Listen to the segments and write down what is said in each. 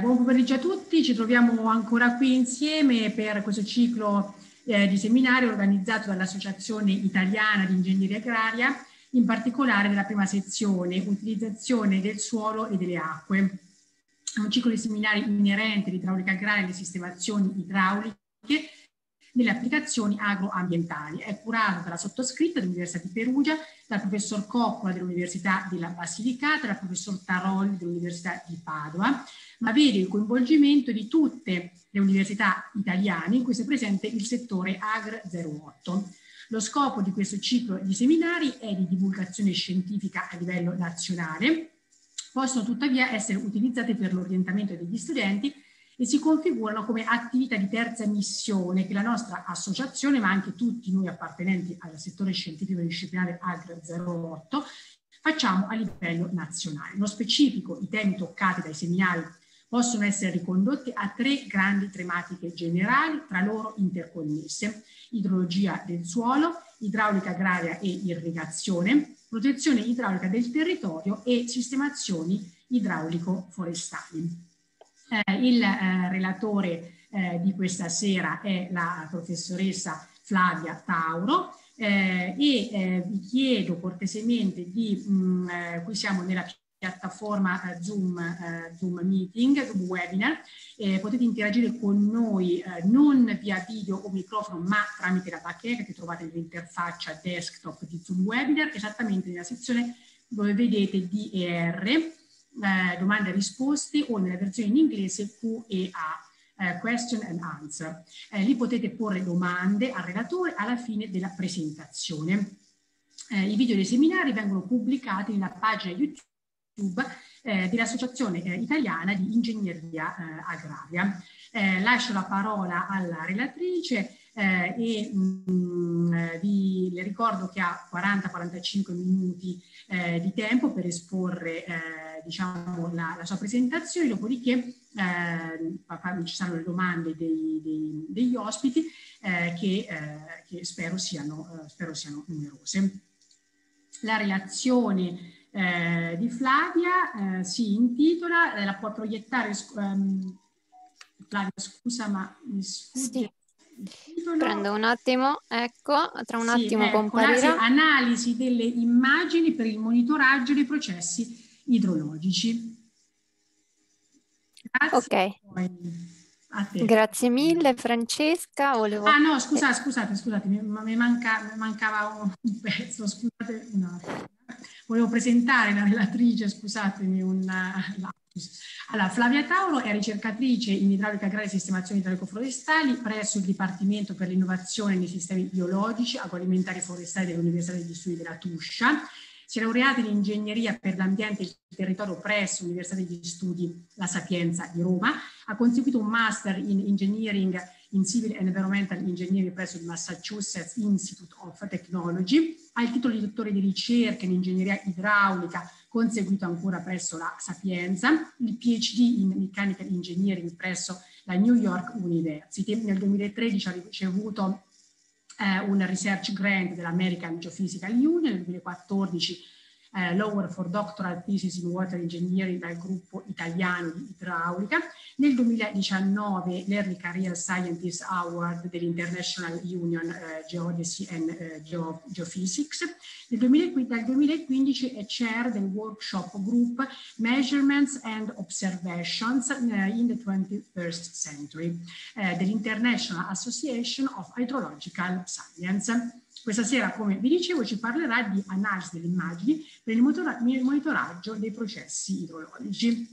buon pomeriggio a tutti, ci troviamo ancora qui insieme per questo ciclo eh, di seminari organizzato dall'Associazione Italiana di Ingegneria Agraria, in particolare nella prima sezione, utilizzazione del suolo e delle acque. È Un ciclo di seminari inerente all'idraulica agraria e alle sistemazioni idrauliche delle applicazioni agroambientali. È curato dalla sottoscritta dell'Università di Perugia, dal professor Coppola dell'Università della Basilicata, dal professor Tarolli dell'Università di Padova ma avere il coinvolgimento di tutte le università italiane in cui si è presente il settore AGR 08. Lo scopo di questo ciclo di seminari è di divulgazione scientifica a livello nazionale, possono tuttavia essere utilizzate per l'orientamento degli studenti e si configurano come attività di terza missione che la nostra associazione, ma anche tutti noi appartenenti al settore scientifico disciplinare AGR 08, facciamo a livello nazionale. Nello specifico, i temi toccati dai seminari possono essere ricondotti a tre grandi tematiche generali, tra loro interconnesse, idrologia del suolo, idraulica agraria e irrigazione, protezione idraulica del territorio e sistemazioni idraulico-forestali. Eh, il eh, relatore eh, di questa sera è la professoressa Flavia Tauro eh, e eh, vi chiedo cortesemente di, mh, mm, eh, qui siamo nella piattaforma eh, Zoom, eh, Zoom Meeting, Zoom Webinar. Eh, potete interagire con noi eh, non via video o microfono, ma tramite la bacheca che trovate nell'interfaccia desktop di Zoom Webinar, esattamente nella sezione dove vedete DER, eh, domande e risposte, o nella versione in inglese QEA. Eh, question and answer. lì potete porre domande al relatore alla fine della presentazione. I video dei seminari vengono pubblicati nella pagina YouTube CUB, eh, dell'Associazione eh, Italiana di Ingegneria eh, Agraria. Eh, lascio la parola alla relatrice eh, e mh, mm, eh, vi le ricordo che ha 40-45 minuti di tempo per esporre diciamo, la, la, sua presentazione, dopodiché ci saranno le domande dei, dei, degli ospiti che, che spero, siano, spero, siano, numerose. La relazione eh, di Flavia eh, si intitola, eh, la può proiettare, sc- um, ehm, Flavia scusa ma mi sfugge. Sì. Prendo un attimo, ecco, tra un sì, attimo ecco, comparirà. Analisi delle immagini per il monitoraggio dei processi idrologici. Grazie. Ok. Grazie mille Francesca. Volevo... Ah no, scusa, scusate, scusate, mi, manca, mi mancava un pezzo, scusate un attimo. Volevo presentare la relatrice, scusatemi, una... Eh, allora, Flavia Tauro è ricercatrice in idraulica agraria e sistemazioni idraulico-forestali presso il Dipartimento per l'innovazione nei sistemi biologici, agroalimentari e forestali dell'Università degli Studi della Tuscia. Si è laureata in ingegneria per l'ambiente e il territorio presso l'Università degli Studi La Sapienza di Roma. Ha conseguito un master in engineering in Civil and Environmental Engineering presso il Massachusetts Institute of Technology, ha il titolo di dottore di ricerca in ingegneria idraulica conseguito ancora presso la Sapienza, il PhD in Mechanical Engineering presso la New York University. Nel 2013 ha ricevuto eh, un research grant dell'American Geophysical Union, nel 2014 eh, Lower for Doctoral Thesis in Water Engineering dal gruppo italiano di idraulica. Nel 2019 l'Early Career Scientist Award dell'International Union eh, Geodesy and eh, Geo Geophysics. Nel 2015, dal 2015 è chair del workshop group Measurements and Observations eh, in the 21st Century eh, dell'International Association of Hydrological Science. Questa sera, come vi dicevo, ci parlerà di analisi delle immagini per il monitoraggio dei processi idrologici.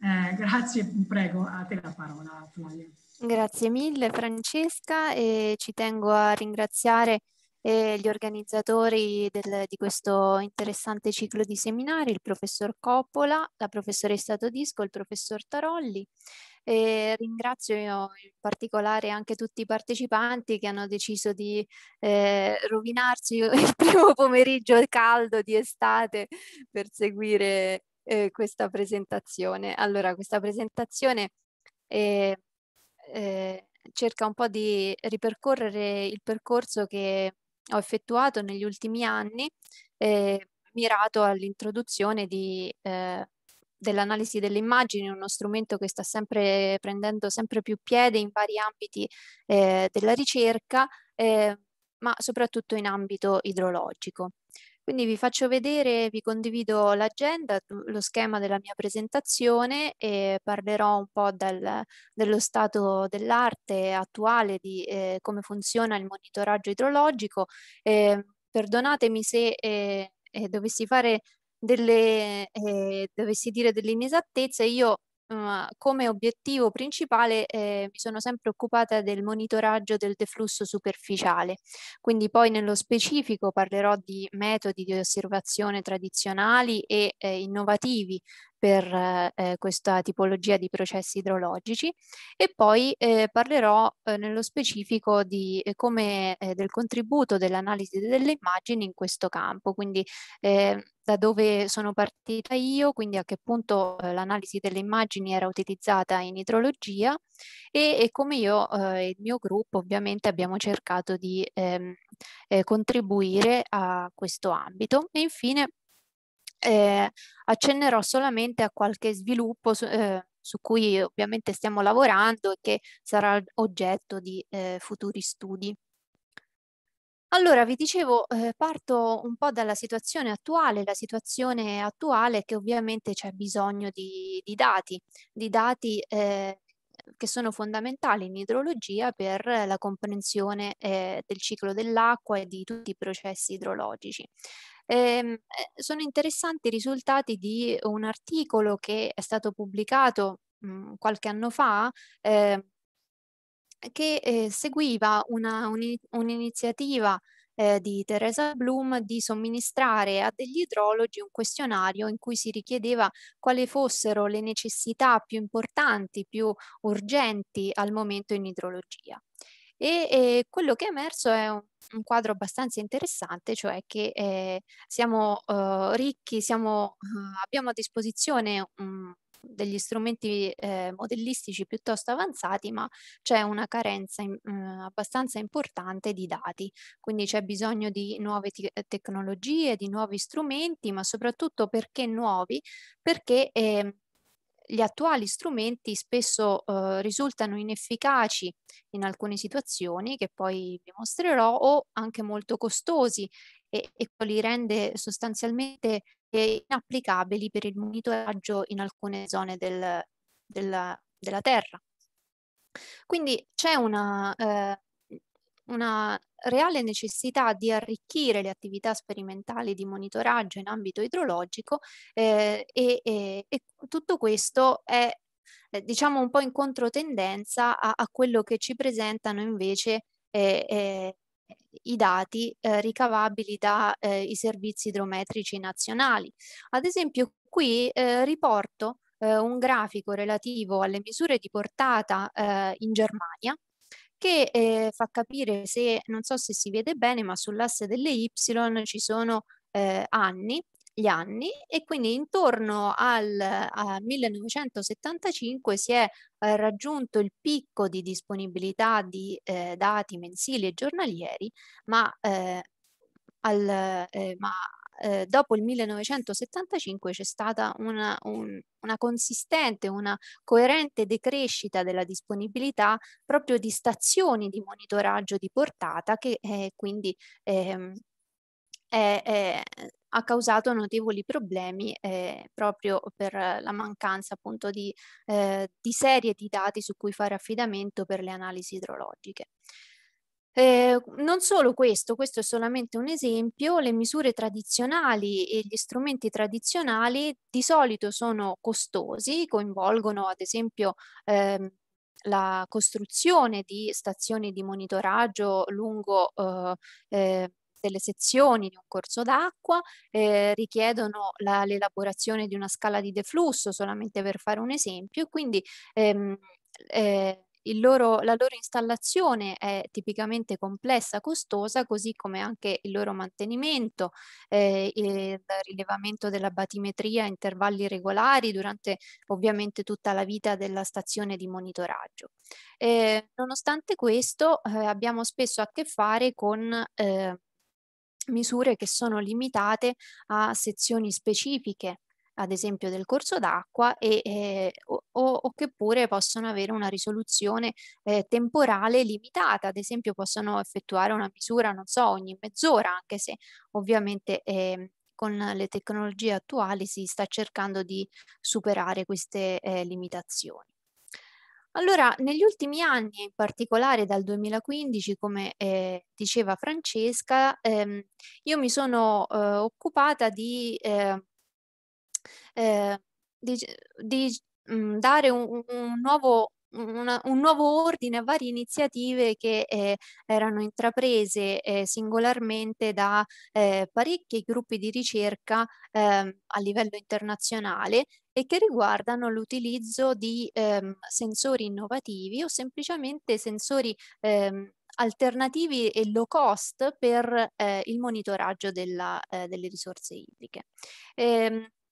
Eh, grazie, prego, a te la parola Flavia. Grazie mille Francesca e ci tengo a ringraziare e gli organizzatori del, di questo interessante ciclo di seminari, il professor Coppola, la professoressa Todisco, il professor Tarolli. E ringrazio in particolare anche tutti i partecipanti che hanno deciso di eh, rovinarsi il primo pomeriggio caldo di estate per seguire eh, questa presentazione. Allora, questa presentazione eh, eh cerca un po' di ripercorrere il percorso che ho effettuato negli ultimi anni eh, mirato all'introduzione di, eh, dell'analisi delle immagini, uno strumento che sta sempre prendendo sempre più piede in vari ambiti eh, della ricerca, eh, ma soprattutto in ambito idrologico. Quindi vi faccio vedere, vi condivido l'agenda, lo schema della mia presentazione e parlerò un po' del, dello stato dell'arte attuale, di eh, come funziona il monitoraggio idrologico. Eh, perdonatemi se eh, eh, dovessi fare delle, eh, dovessi dire delle inesattezze, io come obiettivo principale eh, mi sono sempre occupata del monitoraggio del deflusso superficiale, quindi poi nello specifico parlerò di metodi di osservazione tradizionali e eh, innovativi per eh, questa tipologia di processi idrologici e poi eh, parlerò eh, nello specifico di, eh, come, eh, del contributo dell'analisi delle immagini in questo campo, quindi eh, da dove sono partita io, quindi a che punto l'analisi delle immagini era utilizzata in idrologia e, e come io e il mio gruppo ovviamente abbiamo cercato di ehm, contribuire a questo ambito. E infine eh, accennerò solamente a qualche sviluppo su, eh, su, cui ovviamente stiamo lavorando e che sarà oggetto di eh, futuri studi. Allora, vi dicevo, eh, parto un po' dalla situazione attuale. La situazione attuale è che ovviamente c'è bisogno di, di dati, di dati eh, che sono fondamentali in idrologia per la comprensione eh, del ciclo dell'acqua e di tutti i processi idrologici. Ehm, eh, sono interessanti i risultati di un articolo che è stato pubblicato mh, mm, qualche anno fa ehm, eh, che seguiva una, un, un'iniziativa eh, di Teresa Bloom di somministrare a degli idrologi un questionario in cui si richiedeva quali fossero le necessità più importanti, più urgenti al momento in idrologia. E, e quello che è emerso è un, un quadro abbastanza interessante, cioè che eh, siamo eh, ricchi, siamo, abbiamo a disposizione un, degli strumenti eh, modellistici piuttosto avanzati, ma c'è una carenza in, eh, abbastanza importante di dati, quindi c'è bisogno di nuove eh, tecnologie, di nuovi strumenti, ma soprattutto perché nuovi, perché eh, gli attuali strumenti spesso eh, risultano inefficaci in alcune situazioni che poi vi mostrerò o anche molto costosi e, e li rende sostanzialmente e inapplicabili per il monitoraggio in alcune zone del, della, della, Terra. Quindi c'è una, eh, una reale necessità di arricchire le attività sperimentali di monitoraggio in ambito idrologico eh, e, e, e, tutto questo è eh, diciamo un po' in controtendenza a, a, quello che ci presentano invece eh, eh i dati eh, ricavabili dai eh, servizi idrometrici nazionali. Ad esempio qui eh, riporto eh, un grafico relativo alle misure di portata eh, in Germania che eh, fa capire se, non so se si vede bene, ma sull'asse delle Y ci sono anni gli anni e quindi intorno al 1975 si è eh, raggiunto il picco di disponibilità di eh, dati mensili e giornalieri, ma, eh, al, eh, ma eh, dopo il 1975 c'è stata una, un, una consistente, una coerente decrescita della disponibilità proprio di stazioni di monitoraggio di portata che eh, quindi ehm, è, è, ha causato notevoli problemi eh, proprio per la mancanza appunto di, eh, di serie di dati su cui fare affidamento per le analisi idrologiche. Eh, non solo questo, questo è solamente un esempio, le misure tradizionali e gli strumenti tradizionali di solito sono costosi, coinvolgono ad esempio eh, la costruzione di stazioni di monitoraggio lungo eh, eh delle sezioni di un corso d'acqua, eh, richiedono la, l'elaborazione di una scala di deflusso, solamente per fare un esempio, e quindi ehm, eh, loro, la loro installazione è tipicamente complessa, costosa, così come anche il loro mantenimento, eh, il rilevamento della batimetria a intervalli regolari durante ovviamente tutta la vita della stazione di monitoraggio. Eh, nonostante questo eh, abbiamo spesso a che fare con eh, misure che sono limitate a sezioni specifiche ad esempio del corso d'acqua e, eh, o, o, che pure possono avere una risoluzione eh, temporale limitata, ad esempio possono effettuare una misura, non so, ogni mezz'ora, anche se ovviamente eh, con le tecnologie attuali si sta cercando di superare queste eh, limitazioni. Allora, negli ultimi anni, in particolare dal 2015, come eh, diceva Francesca, ehm, io mi sono eh, occupata di, eh, eh di, di mh, mm, dare un, un, nuovo una, un nuovo ordine a varie iniziative che eh, erano intraprese eh, singolarmente da eh, parecchi gruppi di ricerca ehm, a livello internazionale e che riguardano l'utilizzo di ehm, sensori innovativi o semplicemente sensori ehm, alternativi e low cost per eh, il monitoraggio della, eh, delle risorse idriche.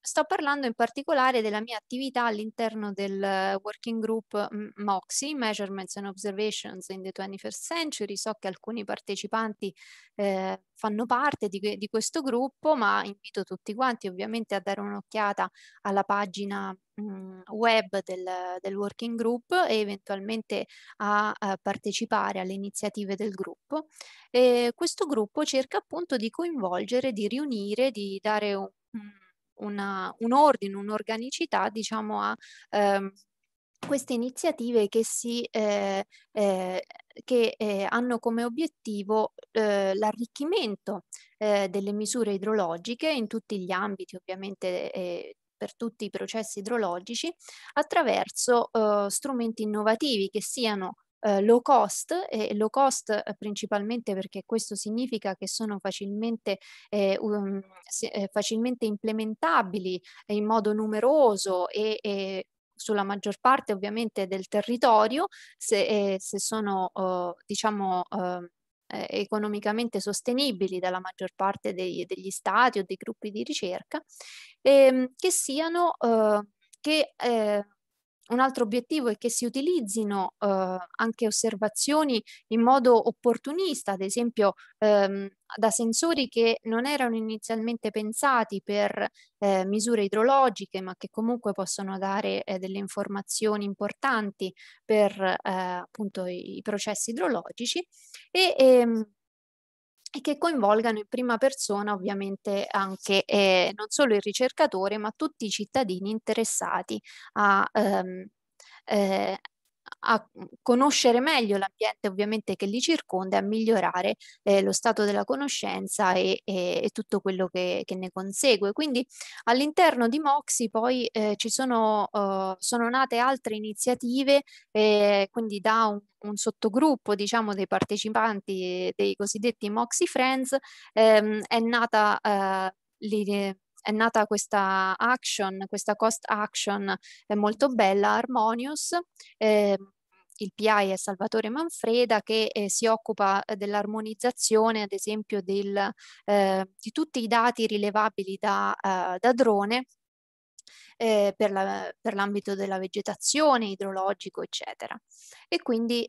Sto parlando in particolare della mia attività all'interno del eh, working group mm, MOXI, Measurements and Observations in the 21st Century. So che alcuni partecipanti eh, fanno parte di, di, questo gruppo, ma invito tutti quanti ovviamente a dare un'occhiata alla pagina mh, mm, web del, del, working group e eventualmente a, a partecipare alle iniziative del gruppo. E questo gruppo cerca appunto di coinvolgere, di riunire, di dare un, un mm, una, un ordine, un'organicità diciamo, a ehm, queste iniziative che, si, eh, eh, che eh, hanno come obiettivo eh, l'arricchimento eh, delle misure idrologiche in tutti gli ambiti, ovviamente eh, per tutti i processi idrologici, attraverso strumenti innovativi che siano eh, low cost e low cost eh, principalmente perché questo significa che sono facilmente, eh, um, eh, facilmente implementabili in modo numeroso e, e sulla maggior parte ovviamente del territorio se, eh, se sono oh, diciamo ehm, economicamente sostenibili dalla maggior parte dei, degli stati o dei gruppi di ricerca, ehm, che siano eh, che eh, un altro obiettivo è che si utilizzino eh, anche osservazioni in modo opportunista, ad esempio ehm, da sensori che non erano inizialmente pensati per eh, misure idrologiche, ma che comunque possono dare eh, delle informazioni importanti per eh, appunto i processi idrologici e ehm, e che coinvolgano in prima persona ovviamente anche eh, non solo il ricercatore ma tutti i cittadini interessati a, ehm, eh, a conoscere meglio l'ambiente ovviamente che li circonda e a migliorare eh, lo stato della conoscenza e, e, e tutto quello che, che, ne consegue. Quindi all'interno di Moxi poi eh, ci sono, uh, sono, nate altre iniziative, eh, quindi da un, un, sottogruppo diciamo dei partecipanti dei cosiddetti Moxi Friends ehm, è nata uh, è nata questa action, questa cost action molto bella, Harmonious, eh, il PI è Salvatore Manfreda che eh, si occupa eh, dell'armonizzazione ad esempio del, eh, di tutti i dati rilevabili da, eh, da drone eh, per, la, per l'ambito della vegetazione, idrologico eccetera. E quindi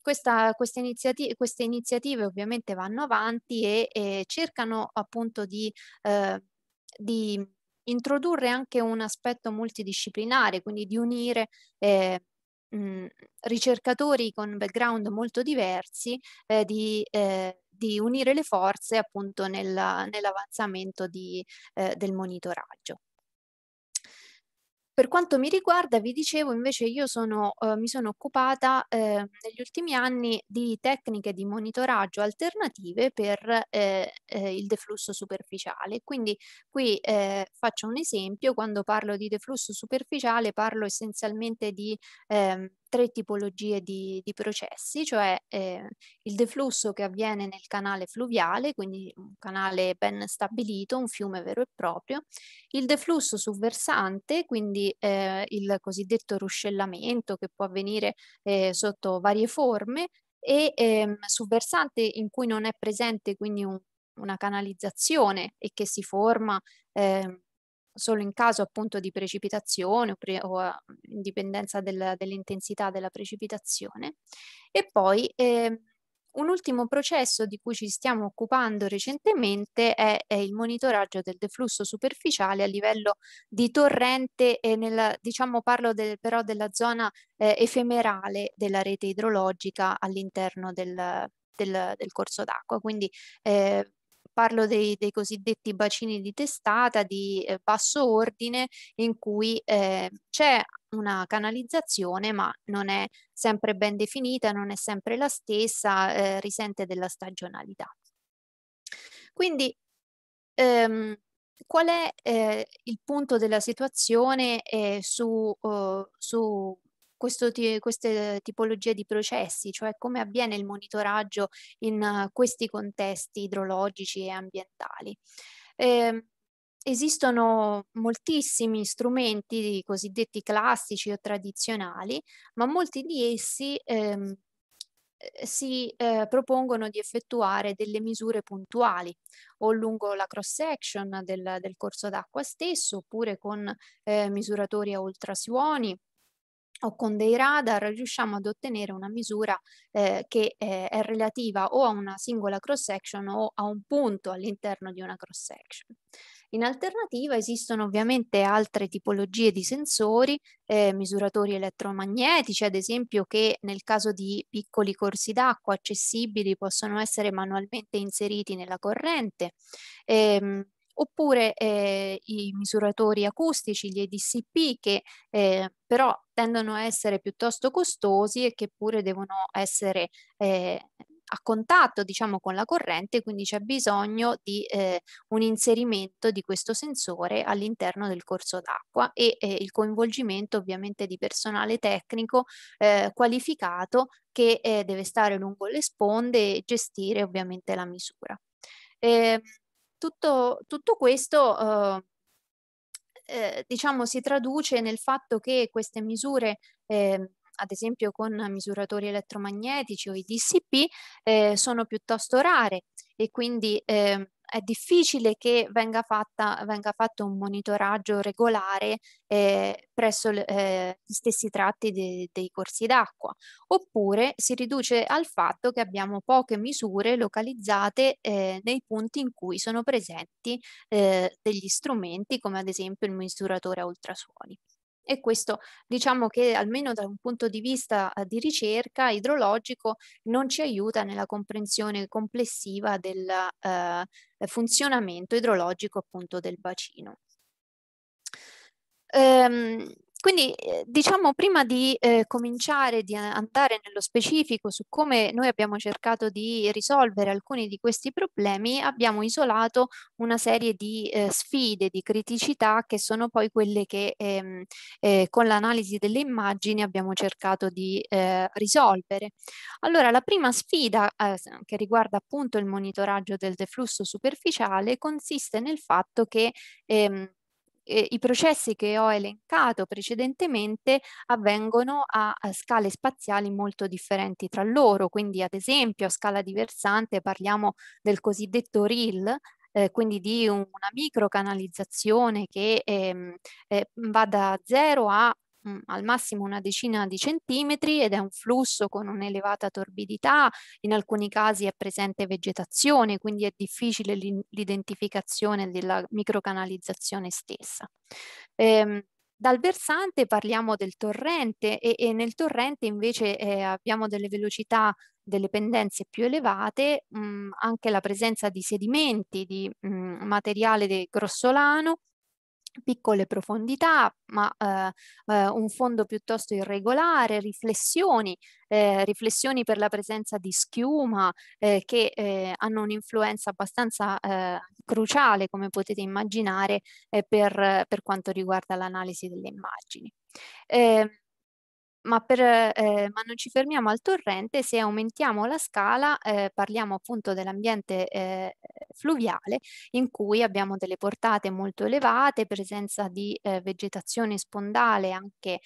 questa, queste, iniziative, queste, iniziative, ovviamente vanno avanti e, e cercano appunto di di introdurre anche un aspetto multidisciplinare, quindi di unire eh, mh, ricercatori con background molto diversi, eh, di, eh, di, unire le forze appunto nella, nell'avanzamento di, eh, del monitoraggio. Per quanto mi riguarda, vi dicevo, invece io sono, eh, mi sono occupata eh, negli ultimi anni di tecniche di monitoraggio alternative per eh, eh il deflusso superficiale. Quindi qui eh, faccio un esempio, quando parlo di deflusso superficiale parlo essenzialmente di ehm, tre tipologie di, di processi, cioè eh, il deflusso che avviene nel canale fluviale, quindi un canale ben stabilito, un fiume vero e proprio, il deflusso sul versante, quindi eh, il cosiddetto ruscellamento che può avvenire eh, sotto varie forme, e ehm, su versante in cui non è presente quindi un, una canalizzazione e che si forma eh, solo in caso appunto di precipitazione o, pre- o in dipendenza del, dell'intensità della precipitazione. E poi eh, un ultimo processo di cui ci stiamo occupando recentemente è, è il monitoraggio del deflusso superficiale a livello di torrente, e nel, diciamo parlo del, però della zona eh, efemerale della rete idrologica all'interno del, del, del corso d'acqua, quindi eh, Parlo dei, dei cosiddetti bacini di testata di eh, basso ordine in cui eh, c'è una canalizzazione ma non è sempre ben definita, non è sempre la stessa, eh, risente della stagionalità. Quindi ehm, qual è eh, il punto della situazione eh, su, uh, su questo, queste tipologie di processi, cioè come avviene il monitoraggio in questi contesti idrologici e ambientali. Eh, esistono moltissimi strumenti cosiddetti classici o tradizionali, ma molti di essi ehm, eh, si eh, propongono di effettuare delle misure puntuali o lungo la cross section del, del corso d'acqua stesso oppure con eh, misuratori a ultrasuoni o con dei radar riusciamo ad ottenere una misura eh, che eh, è relativa o a una singola cross section o a un punto all'interno di una cross section. In alternativa esistono ovviamente altre tipologie di sensori, eh, misuratori elettromagnetici, ad esempio che nel caso di piccoli corsi d'acqua accessibili possono essere manualmente inseriti nella corrente. Ehm, oppure eh, i misuratori acustici, gli EDCP, che eh, però tendono a essere piuttosto costosi e che pure devono essere eh, a contatto diciamo con la corrente quindi c'è bisogno di eh, un inserimento di questo sensore all'interno del corso d'acqua e eh, il coinvolgimento ovviamente di personale tecnico eh, qualificato che eh, deve stare lungo le sponde e gestire ovviamente la misura. Ehm, tutto, tutto questo uhm, eh, diciamo, si traduce nel fatto che queste misure, eh, ad esempio con misuratori elettromagnetici o i DCP, eh, sono piuttosto rare e quindi eh, è difficile che venga, fatta, venga fatto un monitoraggio regolare eh, presso eh, gli stessi tratti de, dei corsi d'acqua, oppure si riduce al fatto che abbiamo poche misure localizzate eh, nei punti in cui sono presenti eh, degli strumenti come ad esempio il misuratore a ultrasuoni e questo diciamo che almeno da un punto di vista eh, di ricerca idrologico non ci aiuta nella comprensione complessiva del eh, funzionamento idrologico appunto del bacino. Ehm, quindi eh, diciamo prima di eh, cominciare, di andare nello specifico su come noi abbiamo cercato di risolvere alcuni di questi problemi, abbiamo isolato una serie di eh, sfide, di criticità che sono poi quelle che ehm, eh, con l'analisi delle immagini abbiamo cercato di eh, risolvere. Allora la prima sfida eh, che riguarda appunto il monitoraggio del deflusso superficiale consiste nel fatto che ehm, eh, i processi che ho elencato precedentemente avvengono a, a, scale spaziali molto differenti tra loro, quindi ad esempio a scala di versante parliamo del cosiddetto RIL, eh, quindi di un, una microcanalizzazione che ehm, eh, va da 0 a mh, mm, al massimo una decina di centimetri ed è un flusso con un'elevata torbidità, in alcuni casi è presente vegetazione, quindi è difficile l'identificazione della microcanalizzazione stessa. Ehm, dal versante parliamo del torrente e, e nel torrente invece eh, abbiamo delle velocità, delle pendenze più elevate, mh, mm, anche la presenza di sedimenti, di mh, mm, materiale grossolano piccole profondità, ma eh, eh, un fondo piuttosto irregolare, riflessioni, eh, riflessioni per la presenza di schiuma eh, che eh, hanno un'influenza abbastanza eh, cruciale, come potete immaginare, per, per, quanto riguarda l'analisi delle immagini. Ehm, ma, per, eh, ma, non ci fermiamo al torrente, se aumentiamo la scala eh, parliamo appunto dell'ambiente eh, fluviale in cui abbiamo delle portate molto elevate, presenza di eh, vegetazione spondale anche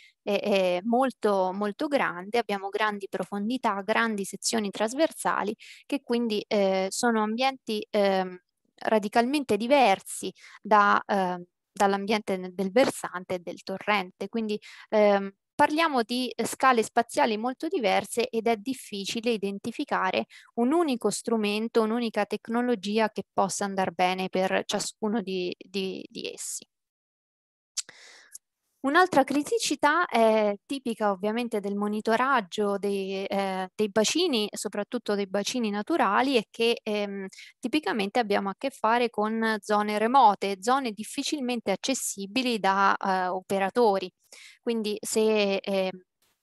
molto, molto grande, abbiamo grandi profondità, grandi sezioni trasversali che quindi eh, sono ambienti ehm, radicalmente diversi da ehm, dall'ambiente del versante e del torrente. Quindi ehm, parliamo di scale spaziali molto diverse ed è difficile identificare un unico strumento, un'unica tecnologia che possa andare bene per ciascuno di, di, di essi. Un'altra criticità è tipica ovviamente del monitoraggio dei, eh, dei, bacini, soprattutto dei bacini naturali, è che ehm, tipicamente abbiamo a che fare con zone remote, zone difficilmente accessibili da eh, operatori. Quindi se eh,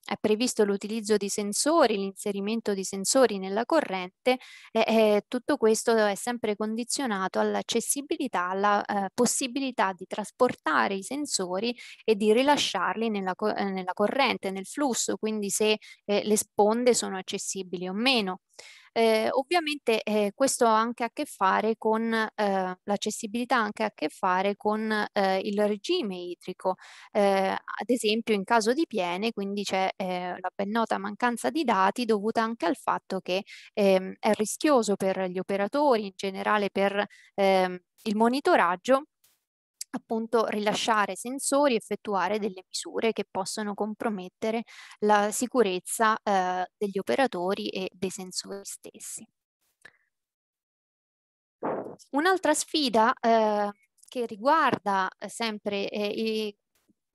è previsto l'utilizzo di sensori, l'inserimento di sensori nella corrente, e, eh, tutto questo è sempre condizionato all'accessibilità, alla eh, possibilità di trasportare i sensori e di rilasciarli nella, co eh, nella corrente, nel flusso, quindi se eh, le sponde sono accessibili o meno. Eh, ovviamente eh, questo ha anche a che fare con eh, l'accessibilità, anche a che fare con eh, il regime idrico. Eh, ad esempio in caso di piene, quindi c'è eh, la ben nota mancanza di dati dovuta anche al fatto che ehm, è rischioso per gli operatori, in generale per ehm, il monitoraggio, appunto rilasciare sensori, effettuare delle misure che possono compromettere la sicurezza eh, degli operatori e dei sensori stessi. Un'altra sfida eh, che riguarda eh, sempre eh, i,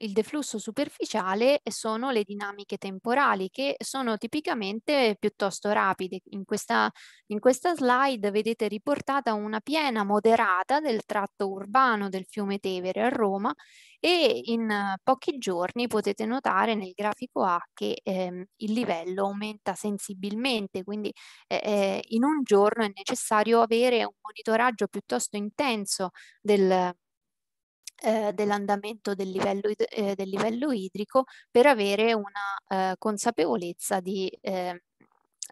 il deflusso superficiale sono le dinamiche temporali che sono tipicamente piuttosto rapide. In questa, in questa slide vedete riportata una piena moderata del tratto urbano del fiume Tevere a Roma e in pochi giorni potete notare nel grafico A che ehm, il livello aumenta sensibilmente, quindi eh, eh in un giorno è necessario avere un monitoraggio piuttosto intenso del, eh, dell'andamento del, eh, del livello, idrico per avere una eh, consapevolezza di, ehm,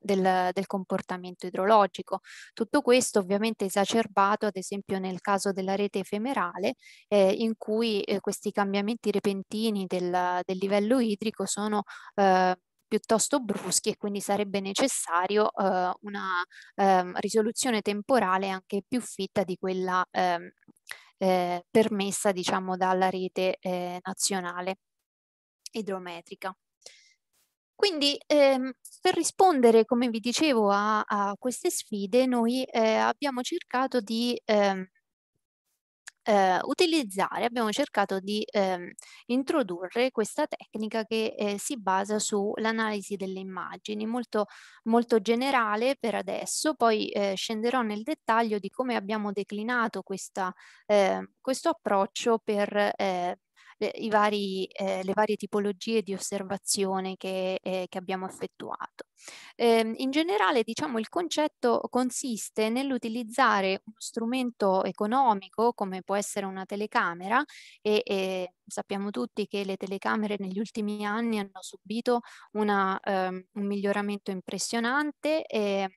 del, del, comportamento idrologico. Tutto questo ovviamente esacerbato ad esempio nel caso della rete efemerale eh, in cui eh, questi cambiamenti repentini del, del livello idrico sono eh, piuttosto bruschi e quindi sarebbe necessario eh, una ehm, risoluzione temporale anche più fitta di quella ehm, eh, permessa diciamo, dalla rete eh, nazionale idrometrica. Quindi ehm, per rispondere, come vi dicevo, a, a queste sfide, noi eh, abbiamo cercato di ehm, eh, utilizzare, abbiamo cercato di eh, introdurre questa tecnica che eh, si basa sull'analisi delle immagini, molto, molto generale per adesso, poi eh, scenderò nel dettaglio di come abbiamo declinato questa, eh, questo approccio per eh, le, vari, eh, le varie tipologie di osservazione che, eh, che abbiamo effettuato. Eh, in generale, diciamo, il concetto consiste nell'utilizzare uno strumento economico, come può essere una telecamera, e, e sappiamo tutti che le telecamere negli ultimi anni hanno subito una, eh, un miglioramento impressionante. E, ehm,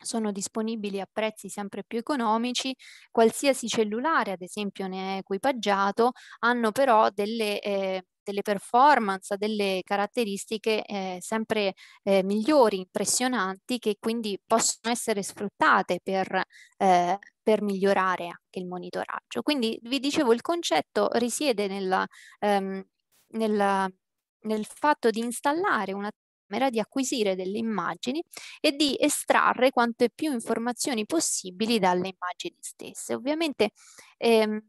sono disponibili a prezzi sempre più economici, qualsiasi cellulare ad esempio ne è equipaggiato, hanno però delle, eh, delle performance, delle caratteristiche eh, sempre eh, migliori, impressionanti, che quindi possono essere sfruttate per, eh, per migliorare anche il monitoraggio. Quindi vi dicevo, il concetto risiede nella, ehm, nella nel fatto di installare una camera, di acquisire delle immagini e di estrarre quante più informazioni possibili dalle immagini stesse. Ovviamente ehm,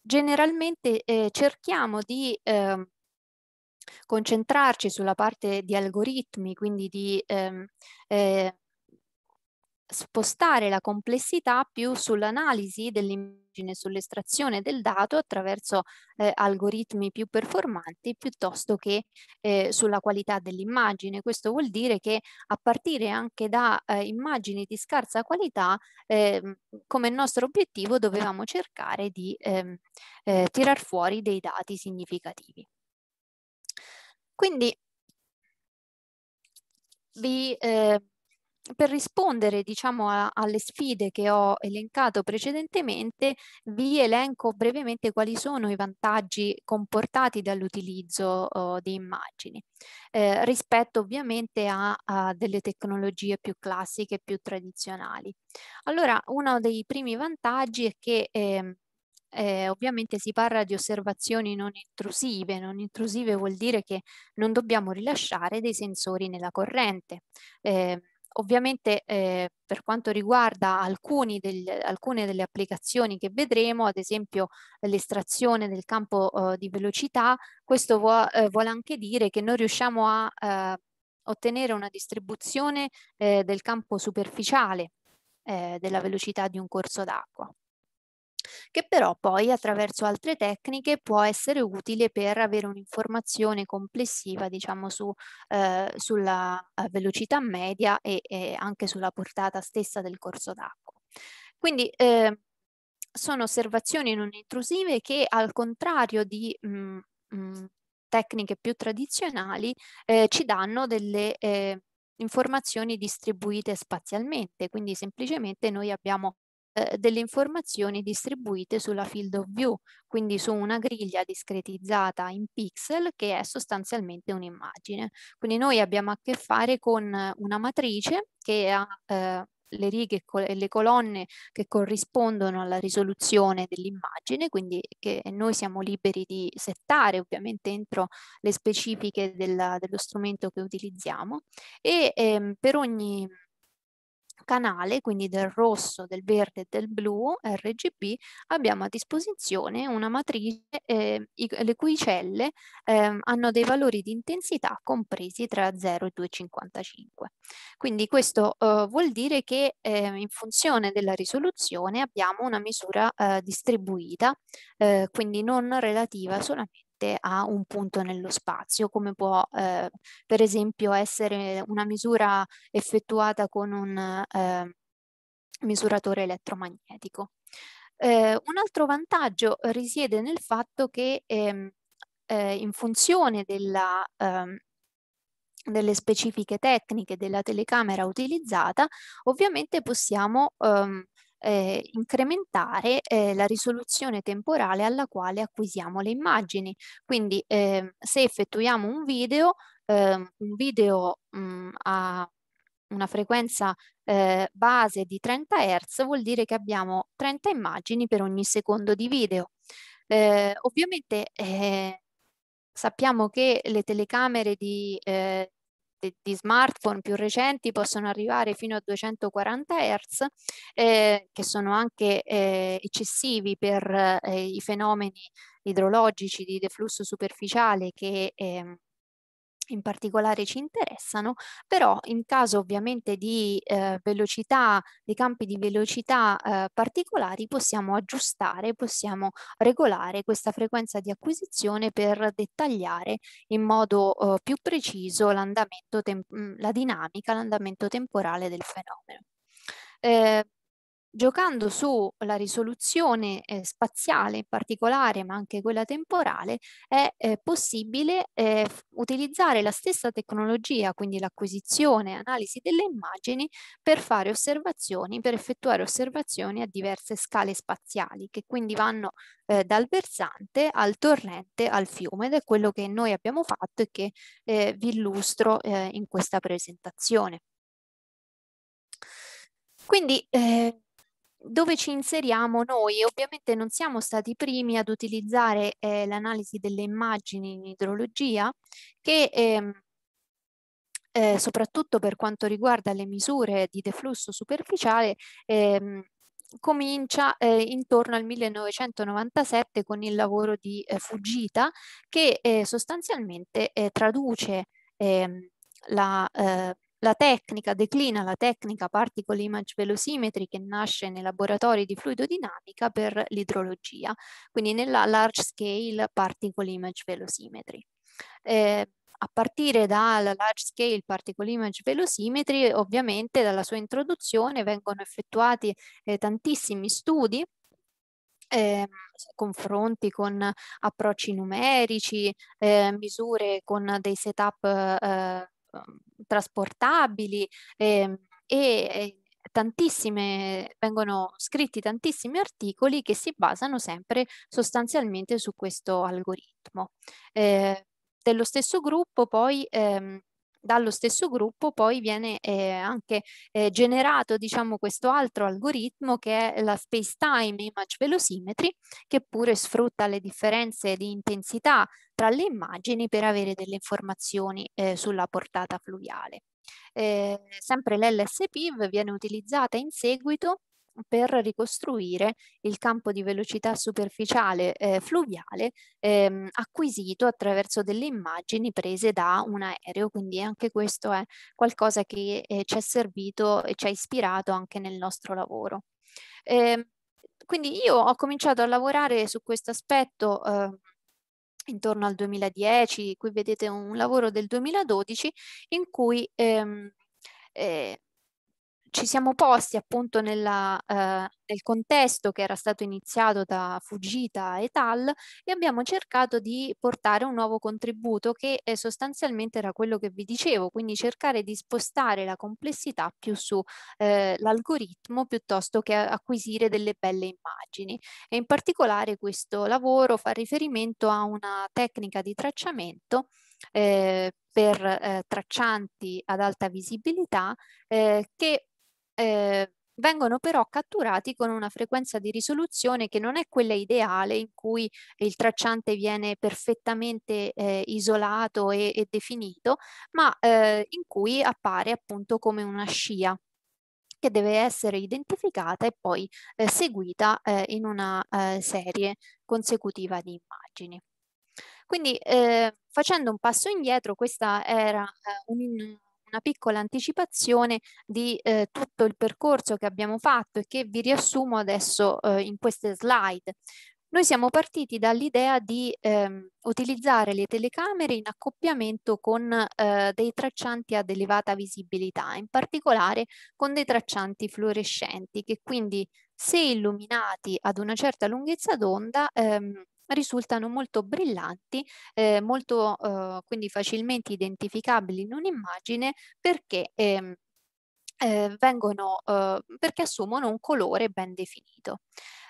generalmente eh, cerchiamo di eh, concentrarci sulla parte di algoritmi, quindi di ehm, eh, spostare la complessità più sull'analisi dell'immagine, sull'estrazione del dato attraverso eh, algoritmi più performanti piuttosto che eh, sulla qualità dell'immagine. Questo vuol dire che a partire anche da eh, immagini di scarsa qualità, ehm, come nostro obiettivo dovevamo cercare di ehm, eh, tirar fuori dei dati significativi. Quindi vi eh, per rispondere diciamo, a, alle sfide che ho elencato precedentemente, vi elenco brevemente quali sono i vantaggi comportati dall'utilizzo uh, di immagini, eh, rispetto ovviamente a, a, delle tecnologie più classiche, più tradizionali. Allora, uno dei primi vantaggi è che eh, eh, ovviamente si parla di osservazioni non intrusive. Non intrusive vuol dire che non dobbiamo rilasciare dei sensori nella corrente. Eh, Ovviamente eh, per quanto riguarda degli, alcune delle applicazioni che vedremo, ad esempio l'estrazione del campo eh, di velocità, questo vuo, eh, vuole anche dire che noi riusciamo a eh, ottenere una distribuzione eh, del campo superficiale eh, della velocità di un corso d'acqua che però poi attraverso altre tecniche può essere utile per avere un'informazione complessiva diciamo su, eh, sulla eh, velocità media e, e, anche sulla portata stessa del corso d'acqua. Quindi eh, sono osservazioni non intrusive che al contrario di mh, mm, mh, mm, tecniche più tradizionali eh, ci danno delle eh, informazioni distribuite spazialmente, quindi semplicemente noi abbiamo eh, delle informazioni distribuite sulla field of view, quindi su una griglia discretizzata in pixel che è sostanzialmente un'immagine. Quindi noi abbiamo a che fare con una matrice che ha eh, le righe e le colonne che corrispondono alla risoluzione dell'immagine, quindi che noi siamo liberi di settare ovviamente entro le specifiche della, dello strumento che utilizziamo e ehm, per ogni canale, quindi del rosso, del verde e del blu RGB, abbiamo a disposizione una matrice eh, i, le cui celle eh, hanno dei valori di intensità compresi tra 0 e 2,55. Quindi questo eh, vuol dire che ehm, in funzione della risoluzione abbiamo una misura eh, distribuita, eh, quindi non relativa solamente ridotte a un punto nello spazio, come può eh, per esempio essere una misura effettuata con un eh, misuratore elettromagnetico. Eh, un altro vantaggio risiede nel fatto che ehm, eh, in funzione della, ehm, delle specifiche tecniche della telecamera utilizzata, ovviamente possiamo ehm, eh, incrementare eh, la risoluzione temporale alla quale acquisiamo le immagini. Quindi eh, se effettuiamo un video, ehm, un video mh, mm, a una frequenza eh, base di 30 Hz vuol dire che abbiamo 30 immagini per ogni secondo di video. Eh, ovviamente eh, sappiamo che le telecamere di, eh, di smartphone più recenti possono arrivare fino a 240 Hz, eh, che sono anche eh, eccessivi per eh, i fenomeni idrologici di deflusso superficiale che ehm, in particolare ci interessano, però in caso ovviamente di eh, velocità, di campi di velocità eh, particolari possiamo aggiustare, possiamo regolare questa frequenza di acquisizione per dettagliare in modo eh, più preciso l'andamento, mm, la dinamica, l'andamento temporale del fenomeno. Eh, giocando sulla risoluzione eh, spaziale in particolare, ma anche quella temporale, è eh, possibile eh, utilizzare la stessa tecnologia, quindi l'acquisizione e analisi delle immagini, per fare osservazioni, per effettuare osservazioni a diverse scale spaziali, che quindi vanno eh, dal versante al torrente al fiume, ed è quello che noi abbiamo fatto e che eh, vi illustro eh, in questa presentazione. Quindi eh, dove ci inseriamo noi? Ovviamente non siamo stati i primi ad utilizzare eh, l'analisi delle immagini in idrologia che eh, eh, soprattutto per quanto riguarda le misure di deflusso superficiale ehm, comincia eh, intorno al 1997 con il lavoro di eh, Fugita che eh, sostanzialmente eh, traduce ehm, la, eh, la tecnica declina la tecnica particle image velocimetry che nasce nei laboratori di fluidodinamica per l'idrologia, quindi nella large scale particle image velocimetry. Eh, a partire dalla large scale particle image velocimetry, ovviamente dalla sua introduzione vengono effettuati eh, tantissimi studi eh, confronti con approcci numerici, eh, misure con dei setup eh, Ehm, trasportabili ehm, e, eh, tantissime vengono scritti tantissimi articoli che si basano sempre sostanzialmente su questo algoritmo. Eh, dello stesso gruppo poi ehm, dallo stesso gruppo poi viene eh, anche eh, generato diciamo questo altro algoritmo che è la space time image velocimetry che pure sfrutta le differenze di intensità tra le immagini per avere delle informazioni eh, sulla portata fluviale. Eh, sempre l'LSPIV viene utilizzata in seguito per ricostruire il campo di velocità superficiale eh, fluviale ehm, acquisito attraverso delle immagini prese da un aereo, quindi anche questo è qualcosa che eh, ci è servito e ci ha ispirato anche nel nostro lavoro. Eh, quindi io ho cominciato a lavorare su questo aspetto ehm, intorno al 2010, qui vedete un lavoro del 2012 in cui ehm, eh, ci siamo posti appunto nella, eh, nel contesto che era stato iniziato da Fujita et al e abbiamo cercato di portare un nuovo contributo che eh, sostanzialmente era quello che vi dicevo, quindi cercare di spostare la complessità più sull'algoritmo eh, piuttosto che acquisire delle belle immagini. E in particolare questo lavoro fa riferimento a una tecnica di tracciamento eh, per eh, traccianti ad alta visibilità eh, che eh, vengono però catturati con una frequenza di risoluzione che non è quella ideale in cui il tracciante viene perfettamente eh, isolato e, e, definito, ma eh, in cui appare appunto come una scia che deve essere identificata e poi eh, seguita eh, in una eh, serie consecutiva di immagini. Quindi eh, facendo un passo indietro, questa era un, una piccola anticipazione di eh, tutto il percorso che abbiamo fatto e che vi riassumo adesso eh, in queste slide. Noi siamo partiti dall'idea di eh, utilizzare le telecamere in accoppiamento con eh, dei traccianti ad elevata visibilità, in particolare con dei traccianti fluorescenti che quindi se illuminati ad una certa lunghezza d'onda ehm, risultano molto brillanti, eh, molto eh, quindi facilmente identificabili in un'immagine perché ehm, eh, vengono, eh, perché assumono un colore ben definito.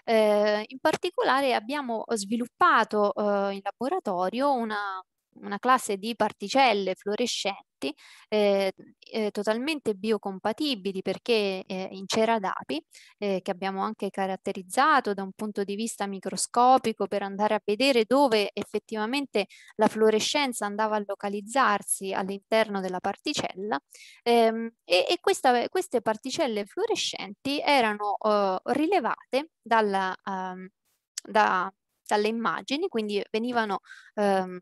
Eh, in particolare abbiamo sviluppato eh, in laboratorio una, una classe di particelle fluorescenti eh, eh, totalmente biocompatibili perché eh, in cera d'api, eh, che abbiamo anche caratterizzato da un punto di vista microscopico per andare a vedere dove effettivamente la fluorescenza andava a localizzarsi all'interno della particella ehm, e, e questa, queste particelle fluorescenti erano oh, rilevate dalla, ehm, da, dalle immagini, quindi venivano ehm,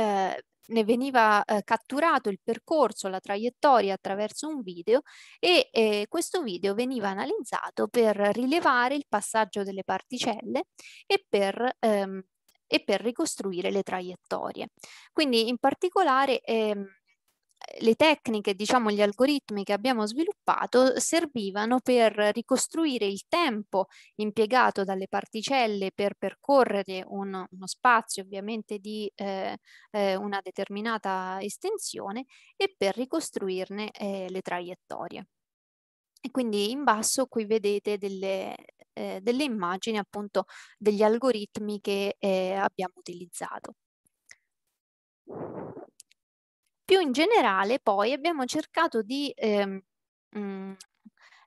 eh, ne veniva eh, catturato il percorso, la traiettoria attraverso un video e eh, questo video veniva analizzato per rilevare il passaggio delle particelle e per ehm, e per ricostruire le traiettorie. Quindi in particolare ehm, le tecniche, diciamo gli algoritmi che abbiamo sviluppato servivano per ricostruire il tempo impiegato dalle particelle per percorrere un, uno spazio ovviamente di eh, eh, una determinata estensione e per ricostruirne eh, le traiettorie. E quindi in basso qui vedete delle, eh, delle immagini appunto degli algoritmi che eh, abbiamo utilizzato. Più in generale poi abbiamo cercato di, ehm, mh, mhmm,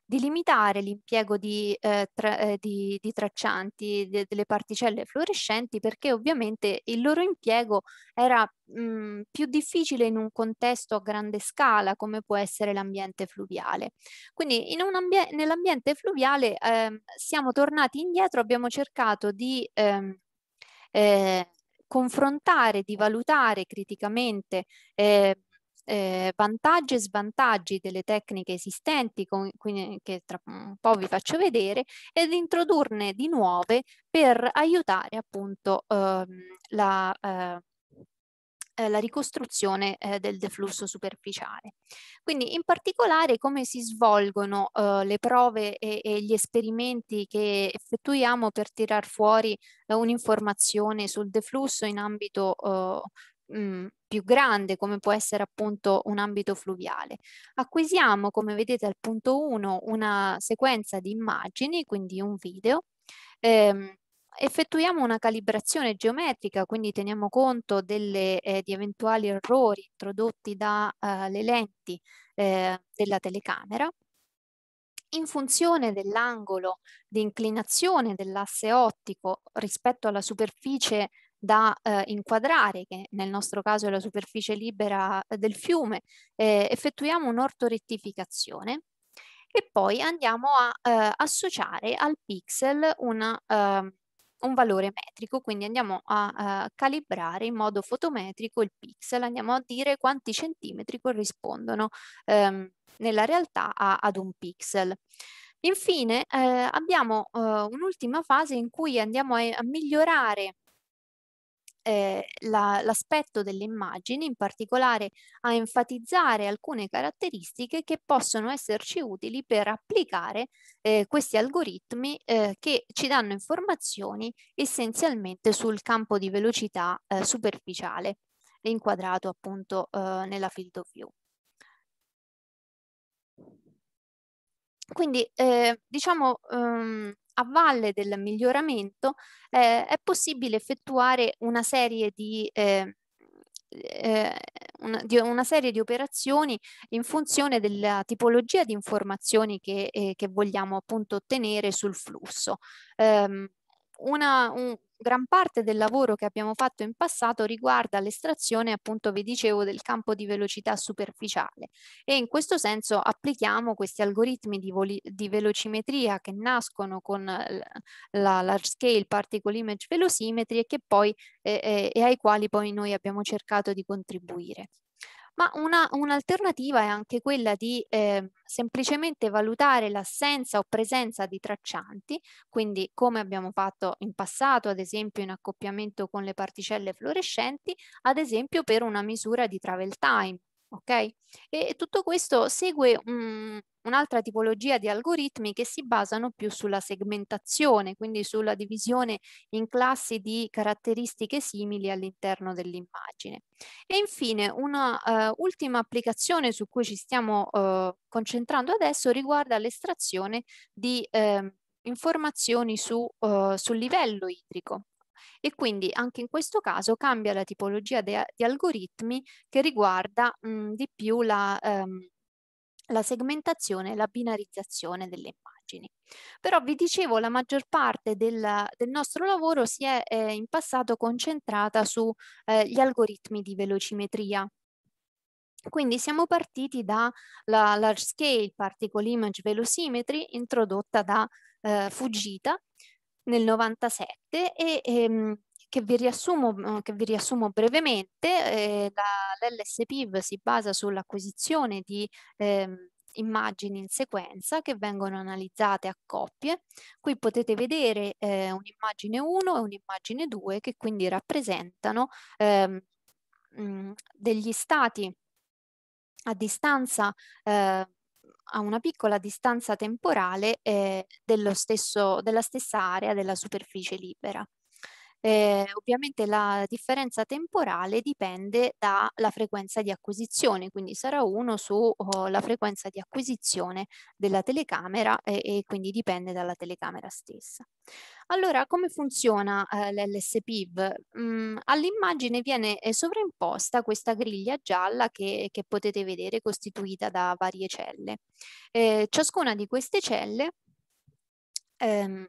di limitare l'impiego di, eh, tra, eh, di, di, traccianti de, delle particelle fluorescenti perché ovviamente il loro impiego era mh, mhmm, più difficile in un contesto a grande scala come può essere l'ambiente fluviale. Quindi nell'ambiente fluviale eh, siamo tornati indietro, abbiamo cercato di... Ehm, eh, confrontare, di valutare criticamente eh, eh, vantaggi e svantaggi delle tecniche esistenti, con, quindi, che tra un po' vi faccio vedere, ed introdurne di nuove per aiutare appunto ehm, la, eh, eh, la ricostruzione eh, del deflusso superficiale. Quindi in particolare come si svolgono eh, le prove e, e, gli esperimenti che effettuiamo per tirar fuori eh, un'informazione sul deflusso in ambito mh, eh, mm, più grande come può essere appunto un ambito fluviale. Acquisiamo come vedete al punto 1 una sequenza di immagini, quindi un video, ehm, effettuiamo una calibrazione geometrica, quindi teniamo conto delle, eh, di eventuali errori introdotti dalle eh, lenti eh, della telecamera in funzione dell'angolo di inclinazione dell'asse ottico rispetto alla superficie da eh, inquadrare, che nel nostro caso è la superficie libera eh, del fiume, eh, effettuiamo un'ortorettificazione e poi andiamo a eh, associare al pixel una eh, un valore metrico, quindi andiamo a uh, calibrare in modo fotometrico il pixel, andiamo a dire quanti centimetri corrispondono um, nella realtà a, ad un pixel. Infine eh, abbiamo eh, un'ultima fase in cui andiamo a, a migliorare eh, la, l'aspetto delle immagini, in particolare a enfatizzare alcune caratteristiche che possono esserci utili per applicare eh, questi algoritmi eh, che ci danno informazioni essenzialmente sul campo di velocità eh, superficiale, inquadrato appunto eh, nella field of view. Quindi eh, diciamo um, a valle del miglioramento eh, è possibile effettuare una serie di ehm, eh, una, di, una, serie di operazioni in funzione della tipologia di informazioni che, eh, che vogliamo appunto ottenere sul flusso. Um, una, un, gran parte del lavoro che abbiamo fatto in passato riguarda l'estrazione, appunto vi dicevo, del campo di velocità superficiale e in questo senso applichiamo questi algoritmi di, di velocimetria che nascono con eh, la large scale particle image velocimetry e, poi, eh, eh, e ai quali poi noi abbiamo cercato di contribuire ma una, un'alternativa è anche quella di eh, semplicemente valutare l'assenza o presenza di traccianti, quindi come abbiamo fatto in passato, ad esempio in accoppiamento con le particelle fluorescenti, ad esempio per una misura di travel time, ok? E tutto questo segue un, mhmm, un'altra tipologia di algoritmi che si basano più sulla segmentazione, quindi sulla divisione in classi di caratteristiche simili all'interno dell'immagine. E infine un'ultima eh, uh, applicazione su cui ci stiamo uh, concentrando adesso riguarda l'estrazione di uh, informazioni su, eh, sul livello idrico e quindi anche in questo caso cambia la tipologia di, algoritmi che riguarda mh, mhmm, di più la, ehm, la segmentazione e la binarizzazione delle immagini. Però vi dicevo, la maggior parte del, del nostro lavoro si è eh, in passato concentrata sugli eh, algoritmi di velocimetria, quindi siamo partiti dalla large scale particle image velocimetry introdotta da eh, Fujita nel 97 e ehm, che, vi riassumo, mhmm, che vi riassumo brevemente, eh, l'LSPIV si basa sull'acquisizione di ehm, immagini in sequenza che vengono analizzate a coppie. Qui potete vedere eh, un'immagine 1 e un'immagine 2 che quindi rappresentano ehm, mh, mhmm, degli stati a distanza eh, a una piccola distanza temporale eh, dello stesso, della stessa area della superficie libera. Eh, ovviamente la differenza temporale dipende dalla frequenza di acquisizione, quindi sarà uno sulla oh, frequenza di acquisizione della telecamera e, eh, e, quindi dipende dalla telecamera stessa. Allora, come funziona eh, l'LSPIV? Mm, All'immagine viene eh, sovraimposta questa griglia gialla che, che, potete vedere costituita da varie celle. Eh, ciascuna di queste celle ehm,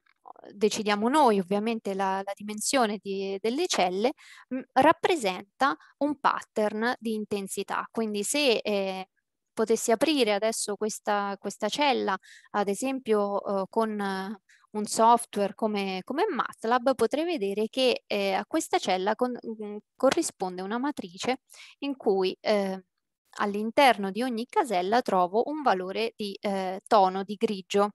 decidiamo noi ovviamente la, la dimensione di, delle celle, mh, mm, rappresenta un pattern di intensità. Quindi se eh, potessi aprire adesso questa, questa cella, ad esempio eh, con eh, un software come, come, MATLAB, potrei vedere che eh, a questa cella con, mh, mm, corrisponde una matrice in cui eh, all'interno di ogni casella trovo un valore di eh, tono, di grigio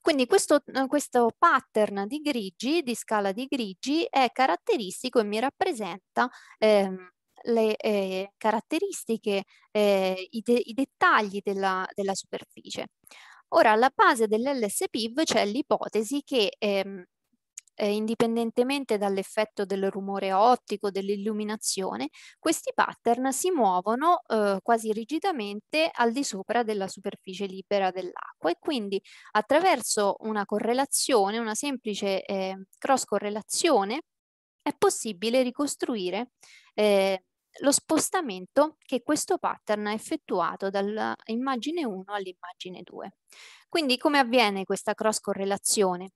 quindi questo, eh, questo, pattern di grigi, di scala di grigi, è caratteristico e mi rappresenta ehm, le eh, caratteristiche, eh, i, de i, dettagli della, della, superficie. Ora, alla base dell'LSPIV c'è l'ipotesi che ehm, eh, indipendentemente dall'effetto del rumore ottico, dell'illuminazione, questi pattern si muovono eh, quasi rigidamente al di sopra della superficie libera dell'acqua e quindi attraverso una correlazione, una semplice eh, cross correlazione, è possibile ricostruire eh, lo spostamento che questo pattern ha effettuato dall'immagine 1 all'immagine 2. Quindi come avviene questa cross correlazione?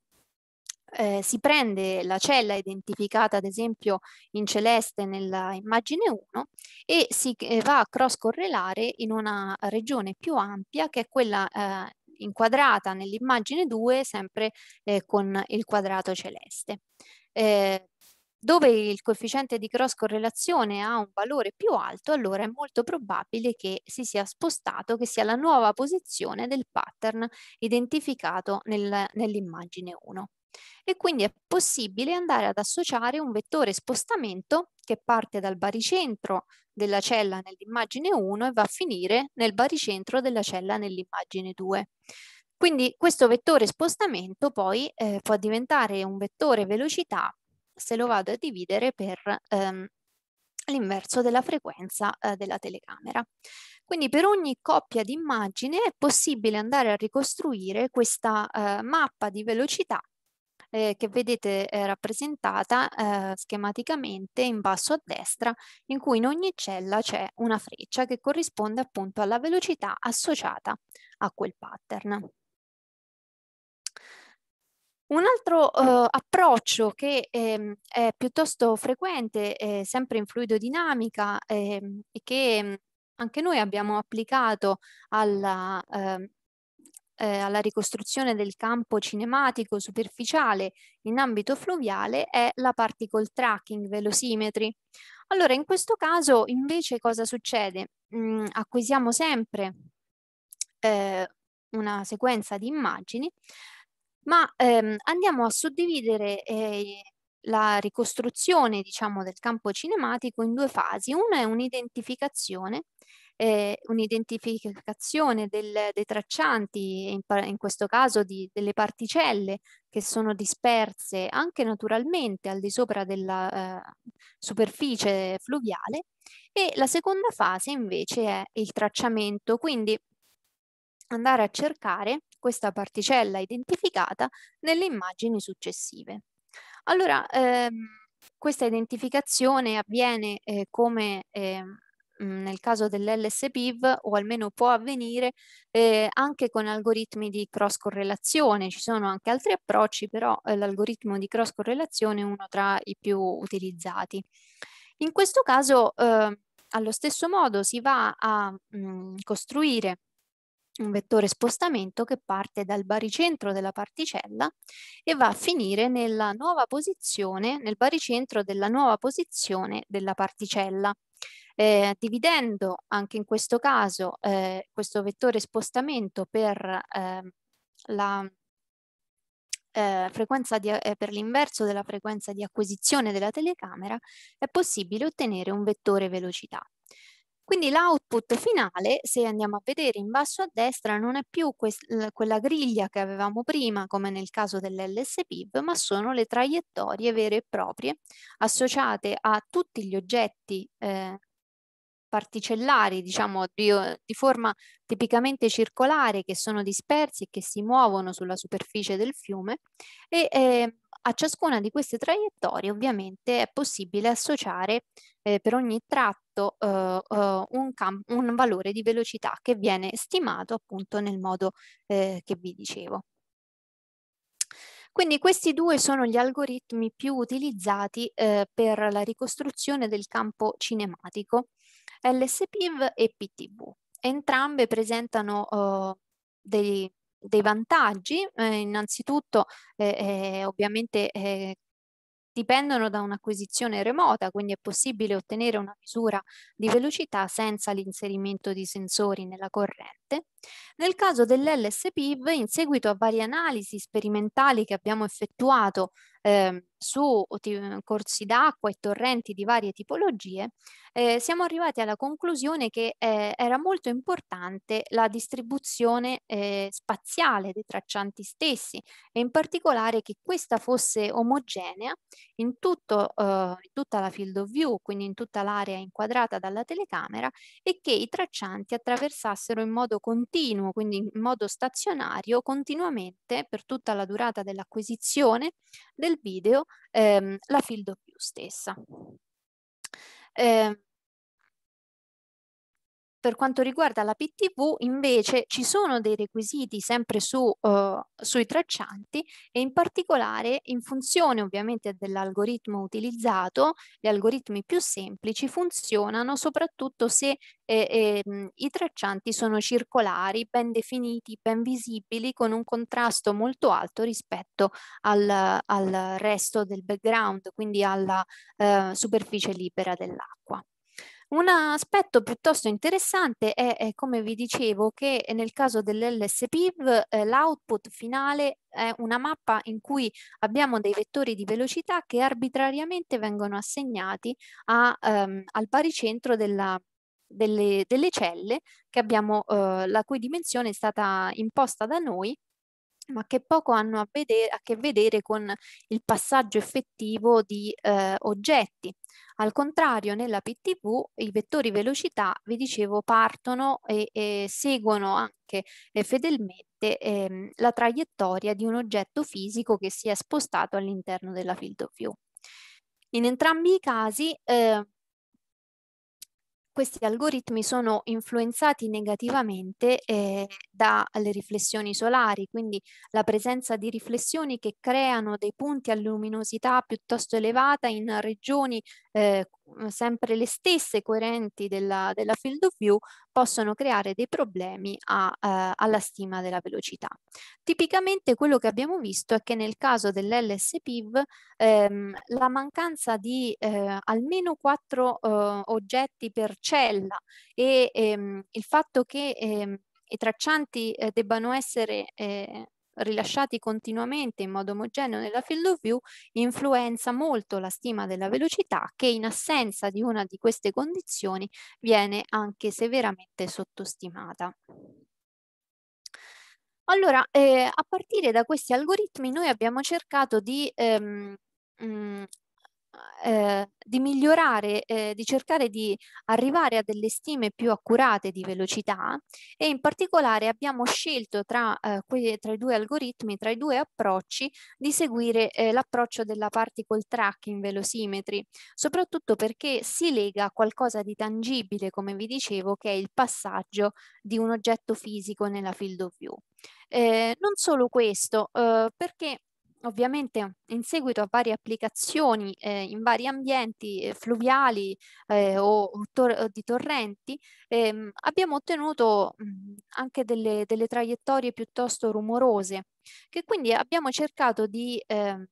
eh, si prende la cella identificata ad esempio in celeste nella immagine 1 e si eh, va a cross correlare in una regione più ampia che è quella eh, inquadrata nell'immagine 2 sempre eh, con il quadrato celeste. Eh, dove il coefficiente di cross correlazione ha un valore più alto, allora è molto probabile che si sia spostato, che sia la nuova posizione del pattern identificato nel, nell'immagine 1 e quindi è possibile andare ad associare un vettore spostamento che parte dal baricentro della cella nell'immagine 1 e va a finire nel baricentro della cella nell'immagine 2. Quindi questo vettore spostamento poi eh, può diventare un vettore velocità se lo vado a dividere per ehm, l'inverso della frequenza eh, della telecamera. Quindi per ogni coppia di immagine è possibile andare a ricostruire questa eh, mappa di velocità eh, che vedete eh, rappresentata eh, schematicamente in basso a destra, in cui in ogni cella c'è una freccia che corrisponde appunto alla velocità associata a quel pattern. Un altro eh, approccio che eh, è piuttosto frequente, eh, sempre in fluidodinamica, ehm, e che ehm, anche noi abbiamo applicato alla, ehm, eh, alla ricostruzione del campo cinematico superficiale in ambito fluviale è la particle tracking velocimetri. Allora, in questo caso invece cosa succede? Mm, acquisiamo sempre eh, una sequenza di immagini, ma ehm, andiamo a suddividere eh, la ricostruzione diciamo, del campo cinematico in due fasi. Una è un'identificazione eh, un'identificazione dei traccianti, in, in questo caso di, delle particelle che sono disperse anche naturalmente al di sopra della eh, superficie fluviale e la seconda fase invece è il tracciamento, quindi andare a cercare questa particella identificata nelle immagini successive. Allora, ehm, questa identificazione avviene eh, come eh, Mhmm, nel caso dell'LSPIV o almeno può avvenire eh, anche con algoritmi di cross correlazione. Ci sono anche altri approcci, però eh, l'algoritmo di cross correlazione è uno tra i più utilizzati. In questo caso, eh, allo stesso modo, si va a mh, mhmm, costruire un vettore spostamento che parte dal baricentro della particella e va a finire nella nuova posizione, nel baricentro della nuova posizione della particella eh, dividendo anche in questo caso eh, questo vettore spostamento per eh, la eh, frequenza di, eh, per l'inverso della frequenza di acquisizione della telecamera è possibile ottenere un vettore velocità. Quindi l'output finale, se andiamo a vedere in basso a destra, non è più quella griglia che avevamo prima, come nel caso dell'LSPIV, ma sono le traiettorie vere e proprie associate a tutti gli oggetti eh, particellari, diciamo di, eh, di forma tipicamente circolare che sono dispersi e che si muovono sulla superficie del fiume e eh, a ciascuna di queste traiettorie ovviamente è possibile associare eh, per ogni tratto eh, eh un, un, valore di velocità che viene stimato appunto nel modo eh, che vi dicevo. Quindi questi due sono gli algoritmi più utilizzati eh, per la ricostruzione del campo cinematico LSPIV e PTV. Entrambe presentano eh, dei, dei, vantaggi, eh, innanzitutto eh, eh, ovviamente eh, dipendono da un'acquisizione remota, quindi è possibile ottenere una misura di velocità senza l'inserimento di sensori nella corrente. Nel caso dell'LSPIV, in seguito a varie analisi sperimentali che abbiamo effettuato eh, su corsi d'acqua e torrenti di varie tipologie, eh, siamo arrivati alla conclusione che eh, era molto importante la distribuzione eh, spaziale dei traccianti stessi e in particolare che questa fosse omogenea in, tutto, eh, in tutta la field of view, quindi in tutta l'area inquadrata dalla telecamera e che i traccianti attraversassero in modo continuo continuo, quindi in modo stazionario, continuamente per tutta la durata dell'acquisizione del video ehm, la field of view stessa. Eh, per quanto riguarda la PTV invece ci sono dei requisiti sempre su, uh, sui traccianti e in particolare in funzione ovviamente dell'algoritmo utilizzato, gli algoritmi più semplici funzionano soprattutto se eh, eh, i traccianti sono circolari, ben definiti, ben visibili, con un contrasto molto alto rispetto al, al resto del background, quindi alla eh, superficie libera dell'acqua. Un aspetto piuttosto interessante è, è come vi dicevo, che nel caso dell'LSPIV eh, l'output finale è una mappa in cui abbiamo dei vettori di velocità che arbitrariamente vengono assegnati a, ehm, al paricentro della, delle, delle, celle abbiamo, eh, la cui dimensione è stata imposta da noi ma che poco hanno a, vedere, a, che vedere con il passaggio effettivo di eh, oggetti. Al contrario, nella PTV i vettori velocità, vi dicevo, partono e, e seguono anche eh, fedelmente eh, la traiettoria di un oggetto fisico che si è spostato all'interno della field of view. In entrambi i casi eh, questi algoritmi sono influenzati negativamente eh, dalle riflessioni solari, quindi la presenza di riflessioni che creano dei punti a luminosità piuttosto elevata in regioni eh, sempre le stesse coerenti della, della, field of view possono creare dei problemi a, eh, alla stima della velocità. Tipicamente quello che abbiamo visto è che nel caso dell'LSPIV ehm, la mancanza di eh, almeno quattro eh, oggetti per cella e ehm, il fatto che ehm, i traccianti eh, debbano essere eh, rilasciati continuamente in modo omogeneo nella field of view influenza molto la stima della velocità che in assenza di una di queste condizioni viene anche severamente sottostimata. Allora, eh, a partire da questi algoritmi noi abbiamo cercato di ehm, mh, mm, eh, di migliorare, eh, di cercare di arrivare a delle stime più accurate di velocità e in particolare abbiamo scelto tra, eh, que- tra i due algoritmi, tra i due approcci, di seguire eh, l'approccio della particle tracking velocimetry, soprattutto perché si lega a qualcosa di tangibile, come vi dicevo, che è il passaggio di un oggetto fisico nella field of view. Eh, non solo questo, eh, perché ovviamente in seguito a varie applicazioni eh, in vari ambienti eh, fluviali eh, o, o, tor o, di torrenti, ehm, abbiamo ottenuto mh, anche delle, delle, traiettorie piuttosto rumorose, che quindi abbiamo cercato di ehm,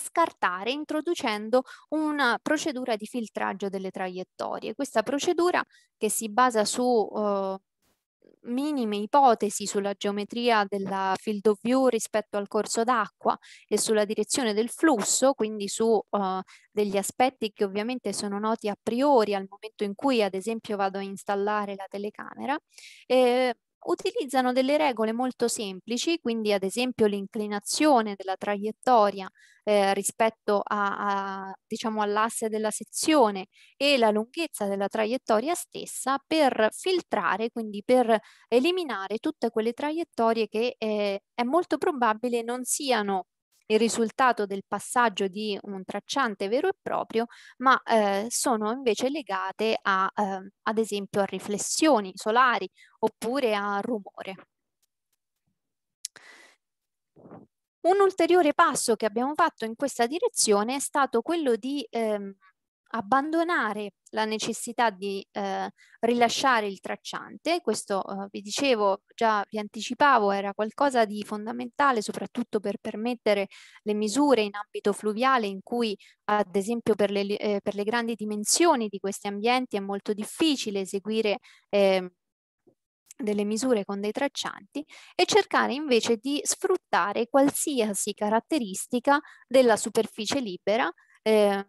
scartare introducendo una procedura di filtraggio delle traiettorie. Questa procedura che si basa su oh, minime ipotesi sulla geometria della field of view rispetto al corso d'acqua e sulla direzione del flusso, quindi su uh, degli aspetti che ovviamente sono noti a priori al momento in cui ad esempio vado a installare la telecamera, eh, utilizzano delle regole molto semplici, quindi ad esempio l'inclinazione della traiettoria eh, rispetto a, a, diciamo, all'asse della sezione e la lunghezza della traiettoria stessa per filtrare, quindi per eliminare tutte quelle traiettorie che eh, è molto probabile non siano il risultato del passaggio di un tracciante vero e proprio, ma eh, sono invece legate a, eh, ad esempio a riflessioni solari oppure a rumore. Un ulteriore passo che abbiamo fatto in questa direzione è stato quello di ehm, abbandonare la necessità di eh, rilasciare il tracciante, questo eh, vi dicevo, già vi anticipavo, era qualcosa di fondamentale soprattutto per permettere le misure in ambito fluviale in cui ad esempio per le, eh, per le grandi dimensioni di questi ambienti è molto difficile eseguire ehm, delle misure con dei traccianti e cercare invece di sfruttare qualsiasi caratteristica della superficie libera eh,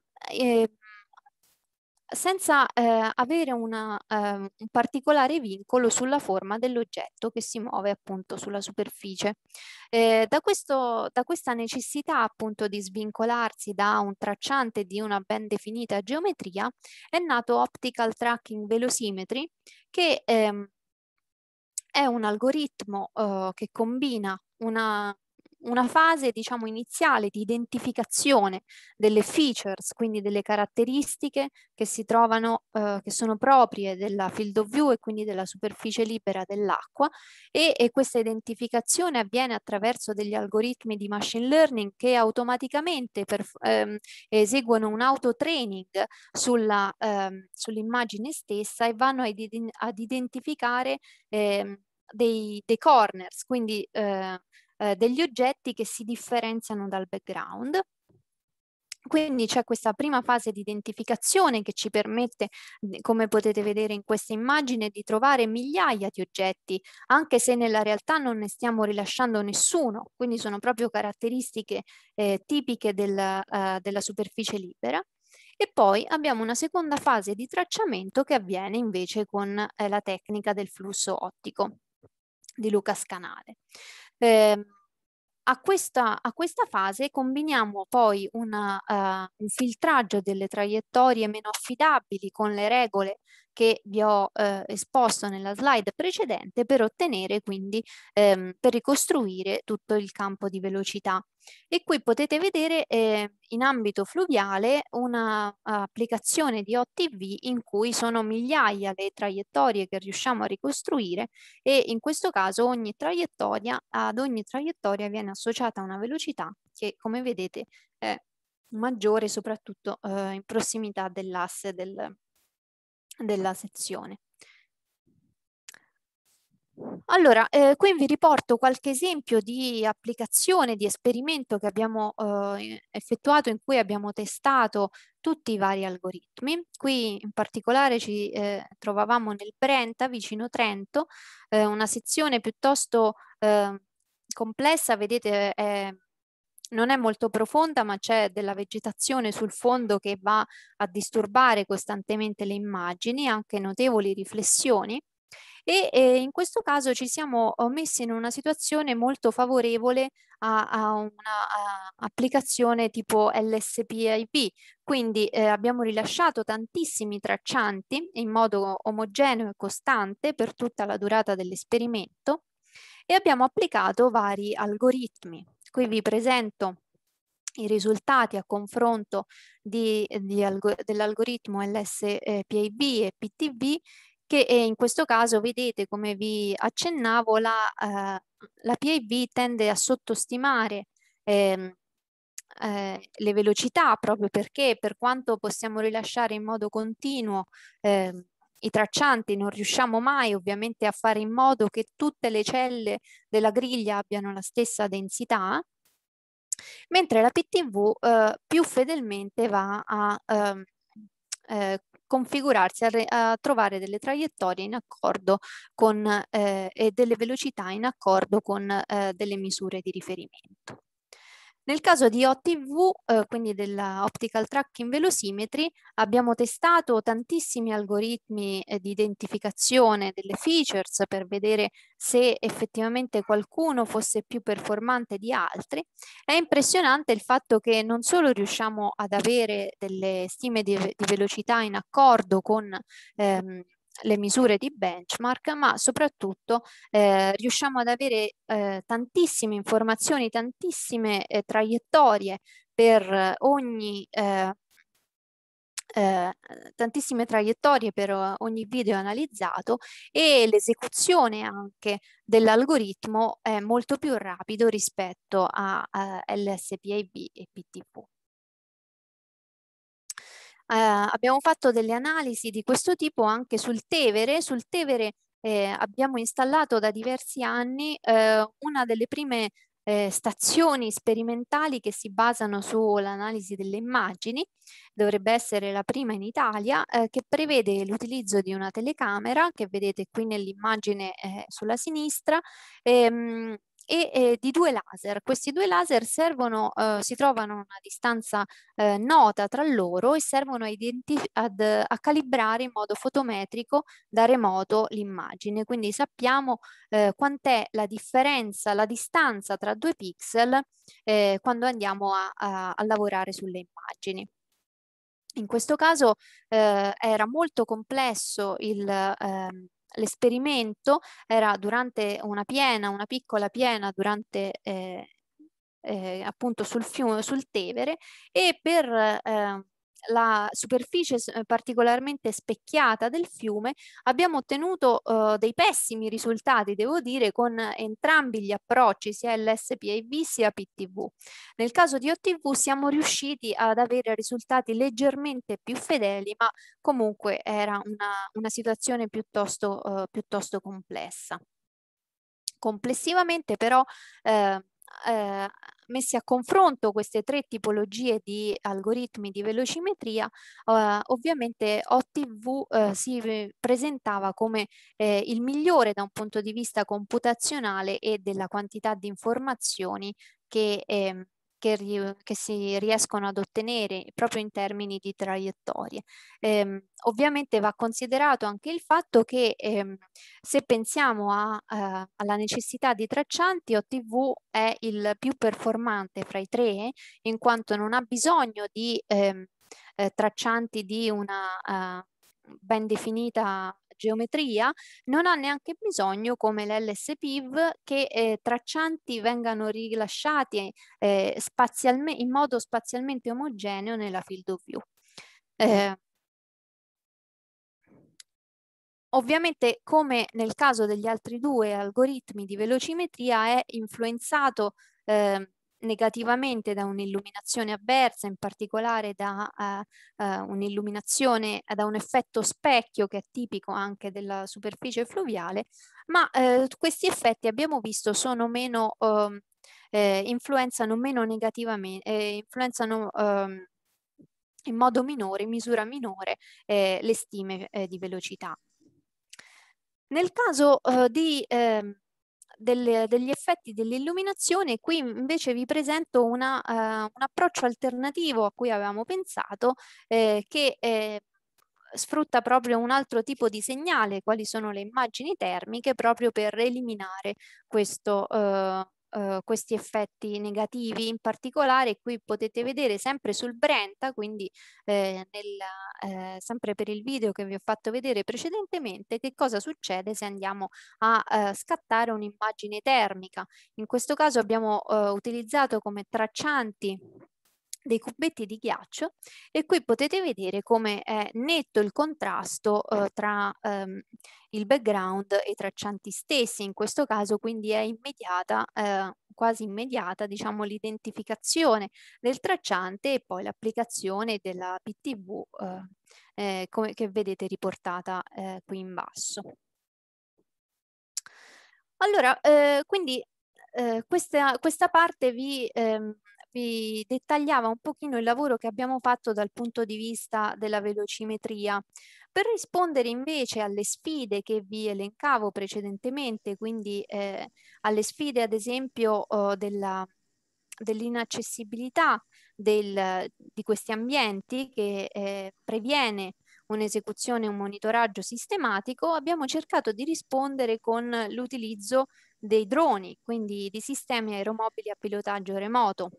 senza eh, avere una, eh, un particolare vincolo sulla forma dell'oggetto che si muove appunto sulla superficie. Eh, da, questo, da questa necessità appunto di svincolarsi da un tracciante di una ben definita geometria è nato Optical Tracking Velocimetry che ehm, è un algoritmo eh, che combina una una fase diciamo iniziale di identificazione delle features, quindi delle caratteristiche che si trovano, eh, che sono proprie della field of view e quindi della superficie libera dell'acqua e, e questa identificazione avviene attraverso degli algoritmi di machine learning che automaticamente per, ehm, eseguono un autotraining sulla, ehm, sull'immagine stessa e vanno ad, ad identificare ehm, dei, dei corners, quindi eh, eh, degli oggetti che si differenziano dal background. Quindi c'è questa prima fase di identificazione che ci permette, come potete vedere in questa immagine, di trovare migliaia di oggetti, anche se nella realtà non ne stiamo rilasciando nessuno, quindi sono proprio caratteristiche eh, tipiche del, eh, della superficie libera. E poi abbiamo una seconda fase di tracciamento che avviene invece con eh, la tecnica del flusso ottico di Lucas Canale. Eh, a questa, a questa, fase combiniamo poi una, uh, un filtraggio delle traiettorie meno affidabili con le regole che vi ho uh, esposto nella slide precedente per ottenere quindi, um, per ricostruire tutto il campo di velocità e qui potete vedere eh, in ambito fluviale un'applicazione ah, di OTV in cui sono migliaia le traiettorie che riusciamo a ricostruire e in questo caso ogni traiettoria, ad ogni traiettoria viene associata una velocità che come vedete è maggiore soprattutto eh, in prossimità dell'asse del, della sezione. Allora, eh, qui vi riporto qualche esempio di applicazione, di esperimento che abbiamo eh, effettuato in cui abbiamo testato tutti i vari algoritmi. Qui in particolare ci eh, trovavamo nel Brenta, vicino Trento, eh, una sezione piuttosto eh, complessa, vedete è, non è molto profonda ma c'è della vegetazione sul fondo che va a disturbare costantemente le immagini, anche notevoli riflessioni e eh, in questo caso ci siamo messi in una situazione molto favorevole a, a un'applicazione tipo LSPIP, quindi eh, abbiamo rilasciato tantissimi traccianti in modo omogeneo e costante per tutta la durata dell'esperimento e abbiamo applicato vari algoritmi. Qui vi presento i risultati a confronto dell'algoritmo LSPIB e PTV che eh, in questo caso vedete come vi accennavo la, eh, la PIV tende a sottostimare eh, eh, le velocità proprio perché per quanto possiamo rilasciare in modo continuo eh, i traccianti non riusciamo mai ovviamente a fare in modo che tutte le celle della griglia abbiano la stessa densità, mentre la PTV eh, più fedelmente va a ehm, eh, eh, configurarsi a, re, a trovare delle traiettorie in accordo con eh, e delle velocità in accordo con eh, delle misure di riferimento. Nel caso di OTV, eh, quindi dell'Optical Tracking Velocimetry, abbiamo testato tantissimi algoritmi eh, di identificazione delle features per vedere se effettivamente qualcuno fosse più performante di altri. È impressionante il fatto che non solo riusciamo ad avere delle stime di, di velocità in accordo con ehm, le misure di benchmark, ma soprattutto eh, riusciamo ad avere eh, tantissime informazioni, tantissime eh, traiettorie per ogni eh, eh, tantissime traiettorie per ogni video analizzato e l'esecuzione anche dell'algoritmo è molto più rapido rispetto a, a LSPAB e PTV. Ehm, abbiamo fatto delle analisi di questo tipo anche sul Tevere, sul Tevere eh, abbiamo installato da diversi anni eh, una delle prime eh, stazioni sperimentali che si basano sull'analisi delle immagini, dovrebbe essere la prima in Italia, ehm, che prevede l'utilizzo di una telecamera che vedete qui nell'immagine eh, sulla sinistra ehm, e eh, di due laser. Questi due laser servono, eh, si trovano a una distanza eh, nota tra loro e servono a, ad, a, calibrare in modo fotometrico da remoto l'immagine. Quindi sappiamo eh, quant'è la differenza, la distanza tra due pixel eh, quando andiamo a, a, a lavorare sulle immagini. In questo caso eh, era molto complesso il, eh, l'esperimento era durante una piena, una piccola piena durante eh, eh, appunto sul, fiume, sul Tevere e per eh, la superficie eh, particolarmente specchiata del fiume, abbiamo ottenuto eh, dei pessimi risultati, devo dire, con entrambi gli approcci, sia l'SPIV sia PTV. Nel caso di OTV siamo riusciti ad avere risultati leggermente più fedeli, ma comunque era una, una situazione piuttosto, eh, piuttosto, complessa. Complessivamente però eh, eh, messi a confronto queste tre tipologie di algoritmi di velocimetria, eh, ovviamente OTV eh, si eh, presentava come eh, il migliore da un punto di vista computazionale e della quantità di informazioni che eh, che, ri- che, si riescono ad ottenere proprio in termini di traiettorie. Eh, ovviamente va considerato anche il fatto che ehm, se pensiamo a, eh, alla necessità di traccianti, OTV è il più performante fra i tre in quanto non ha bisogno di ehm, eh, traccianti di una eh, ben definita geometria, non ha neanche bisogno, come l'LSPIV, che eh, traccianti vengano rilasciati eh, in modo spazialmente omogeneo nella field of view. Mm. Eh, Ovviamente, come nel caso degli altri due algoritmi di velocimetria, è influenzato eh, negativamente da un'illuminazione avversa, in particolare da uh, uh, un'illuminazione, eh, da un effetto specchio che è tipico anche della superficie fluviale, ma uh, questi effetti abbiamo visto sono meno, ehm, eh, influenzano meno negativamente, eh, influenzano ehm, in modo minore, in misura minore, eh, le stime di velocità. Nel caso di ehm, delle, degli effetti dell'illuminazione. Qui invece vi presento una, uh, un approccio alternativo a cui avevamo pensato eh, che eh, sfrutta proprio un altro tipo di segnale, quali sono le immagini termiche, proprio per eliminare questo, eh, Uhm, questi effetti negativi. In particolare qui potete vedere sempre sul Brenta, quindi eh, nel, eh, sempre per il video che vi ho fatto vedere precedentemente, che cosa succede se andiamo a uhm, scattare un'immagine termica. In questo caso abbiamo uhm, utilizzato come traccianti dei cubetti di ghiaccio e qui potete vedere come è netto il contrasto eh, tra ehm, il background e i traccianti stessi, in questo caso quindi è immediata, eh, quasi immediata diciamo, l'identificazione del tracciante e poi l'applicazione della PTV uhm, eh, come, che vedete riportata eh, qui in basso. Allora, quindi questa, questa, parte vi... Ehm, vi dettagliava un pochino il lavoro che abbiamo fatto dal punto di vista della velocimetria. Per rispondere invece alle sfide che vi elencavo precedentemente, quindi eh, alle sfide ad esempio eh, della, dell'inaccessibilità del, di questi ambienti che eh, previene un'esecuzione e un monitoraggio sistematico, abbiamo cercato di rispondere con l'utilizzo dei droni, quindi di sistemi aeromobili a pilotaggio remoto.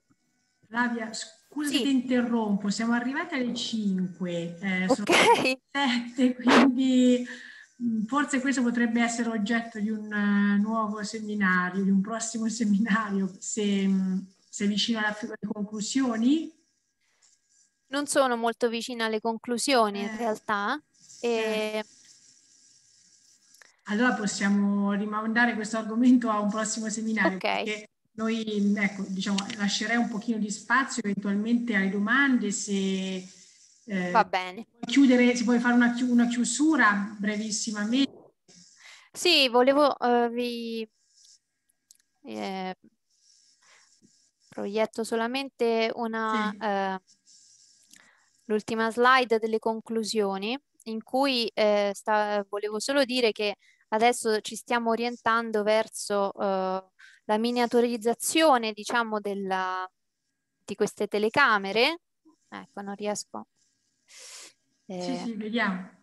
Flavia, scusa sì. ti interrompo, siamo arrivati alle 5, eh, okay. sono 7, quindi mm, forse questo potrebbe essere oggetto di un eh, nuovo seminario, di un prossimo seminario, se mm, sei vicino alla, alle conclusioni? Non sono molto vicina alle conclusioni eh. in realtà. E... Eh. Allora possiamo rimandare questo argomento a un prossimo seminario. Okay. Perché noi, ecco, diciamo, lascerei un pochino di spazio eventualmente alle domande se... Eh, Va bene. Chiudere, si può fare una, chi- una chiusura brevissimamente? Sì, volevo uh, vi... Eh, proietto solamente una... Sì. Uh, l'ultima slide delle conclusioni in cui eh, sta, volevo solo dire che adesso ci stiamo orientando verso eh, la miniaturizzazione, diciamo, della, di queste telecamere. Ecco, non riesco. Eh, sì, sì, vediamo.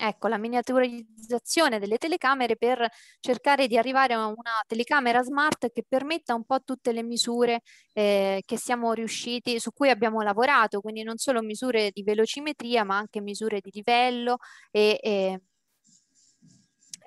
Ecco, la miniaturizzazione delle telecamere per cercare di arrivare a una telecamera smart che permetta un po' tutte le misure eh, che siamo riusciti, su cui abbiamo lavorato, quindi non solo misure di velocimetria, ma anche misure di livello e, e,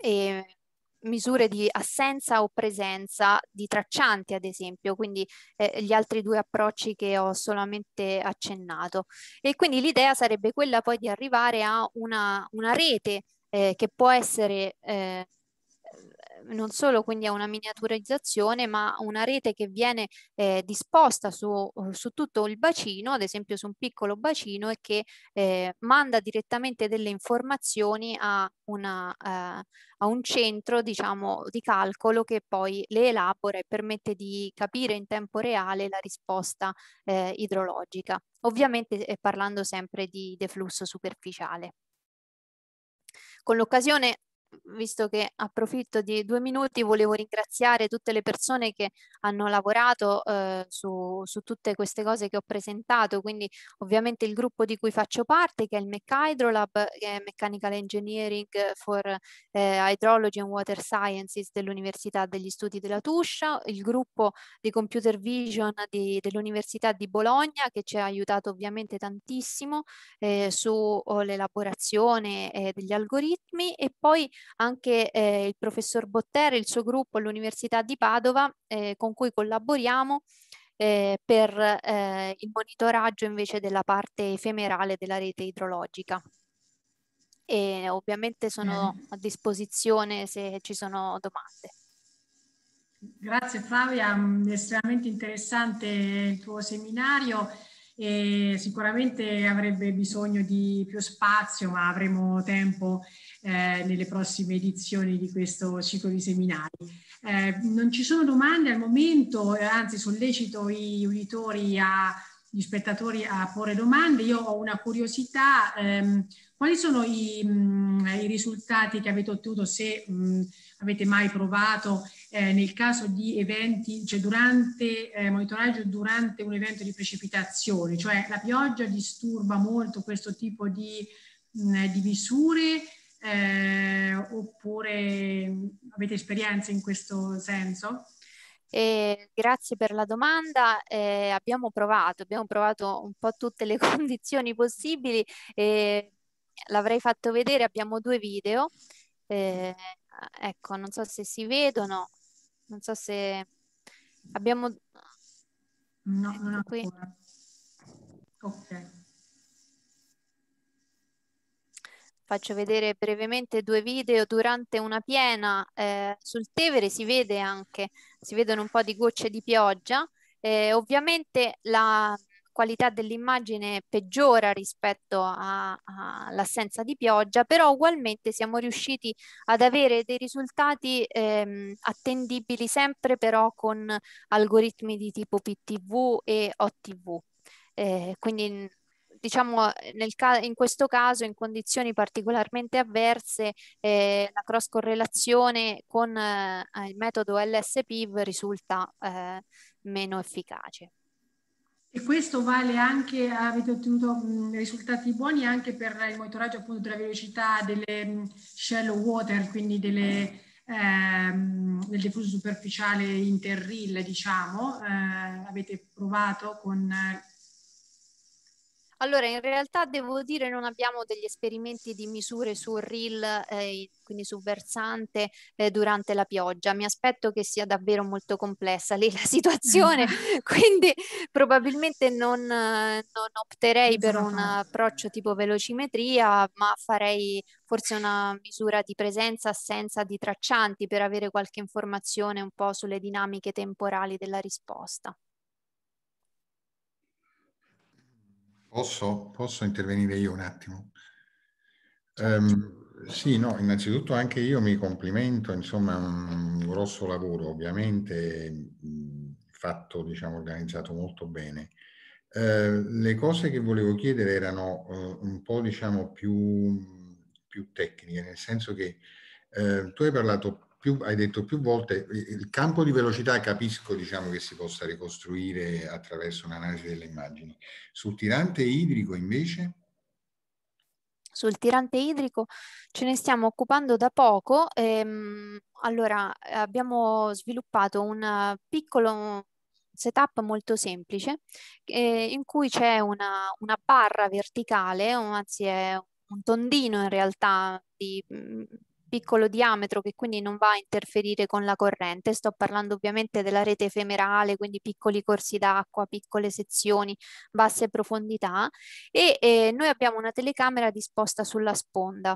e misure di assenza o presenza di traccianti, ad esempio, quindi eh, gli altri due approcci che ho solamente accennato. E quindi l'idea sarebbe quella poi di arrivare a una, una rete eh, che può essere eh, non solo quindi a una miniaturizzazione, ma una rete che viene eh, disposta su, su, tutto il bacino, ad esempio su un piccolo bacino, e che eh, manda direttamente delle informazioni a, una, eh, a un centro diciamo, di calcolo che poi le elabora e permette di capire in tempo reale la risposta eh, idrologica. Ovviamente eh, parlando sempre di deflusso superficiale. Con l'occasione visto che approfitto di due minuti, volevo ringraziare tutte le persone che hanno lavorato eh, su, su, tutte queste cose che ho presentato, quindi ovviamente il gruppo di cui faccio parte che è il MechHydrolab, che è Mechanical Engineering for eh, Hydrology and Water Sciences dell'Università degli Studi della Tuscia, il gruppo di Computer Vision dell'Università di Bologna che ci ha aiutato ovviamente tantissimo eh, sull'elaborazione eh, eh, degli algoritmi e poi anche eh, il professor Botter e il suo gruppo all'Università di Padova eh, con cui collaboriamo eh, per eh, il monitoraggio invece della parte efemerale della rete idrologica. E ovviamente sono a disposizione se ci sono domande. Grazie Flavia, mm, estremamente interessante il tuo seminario e sicuramente avrebbe bisogno di più spazio, ma avremo tempo eh, nelle prossime edizioni di questo ciclo di seminari. Eh, non ci sono domande al momento, eh, anzi sollecito i uditori, a, gli spettatori a porre domande. Io ho una curiosità, ehm, quali sono i, mh, mm, i, risultati che avete ottenuto se... Mh, mm, avete mai provato eh, nel caso di eventi, cioè durante eh, monitoraggio durante un evento di precipitazione, cioè la pioggia disturba molto questo tipo di, mh, di misure eh, oppure avete esperienze in questo senso? Eh, grazie per la domanda. Eh, abbiamo provato, abbiamo provato un po' tutte le condizioni possibili. Eh, l'avrei fatto vedere, abbiamo due video. Eh, eh, ecco, non so se si vedono, non so se abbiamo... No, ecco non qui. Ok. Faccio vedere brevemente due video durante una piena eh, sul Tevere, si vede anche, si vedono un po' di gocce di pioggia. Eh, ovviamente la, qualità dell'immagine peggiora rispetto all'assenza di pioggia, però ugualmente siamo riusciti ad avere dei risultati ehm, attendibili sempre però con algoritmi di tipo PTV e OTV. Eh, quindi diciamo nel ca- in questo caso in condizioni particolarmente avverse eh, la cross correlazione con eh, il metodo LSPIV risulta eh, meno efficace. E questo vale anche, avete ottenuto risultati buoni anche per il monitoraggio appunto della velocità delle shallow water, quindi delle, ehm, del diffuso superficiale interrill, diciamo, eh, avete provato con allora, in realtà devo dire non abbiamo degli esperimenti di misure su reel, eh, quindi su versante eh, durante la pioggia. Mi aspetto che sia davvero molto complessa lì la situazione, quindi probabilmente non, non opterei per un esatto. approccio tipo velocimetria, ma farei forse una misura di presenza-assenza di traccianti per avere qualche informazione un po' sulle dinamiche temporali della risposta. Posso, posso intervenire io un attimo? Um, sì, no, innanzitutto anche io mi complimento, insomma, un grosso lavoro, ovviamente fatto, diciamo, organizzato molto bene. Uh, le cose che volevo chiedere erano uh, un po', diciamo, più, più, tecniche, nel senso che uh, tu hai parlato più, hai detto più volte, il campo di velocità capisco diciamo, che si possa ricostruire attraverso un'analisi delle immagini. Sul tirante idrico invece? Sul tirante idrico ce ne stiamo occupando da poco. Ehm, allora, abbiamo sviluppato un piccolo setup molto semplice eh, in cui c'è una, una, barra verticale, anzi è un tondino in realtà di piccolo diametro che quindi non va a interferire con la corrente. Sto parlando ovviamente della rete femerale, quindi piccoli corsi d'acqua, piccole sezioni, basse profondità e eh, noi abbiamo una telecamera disposta sulla sponda.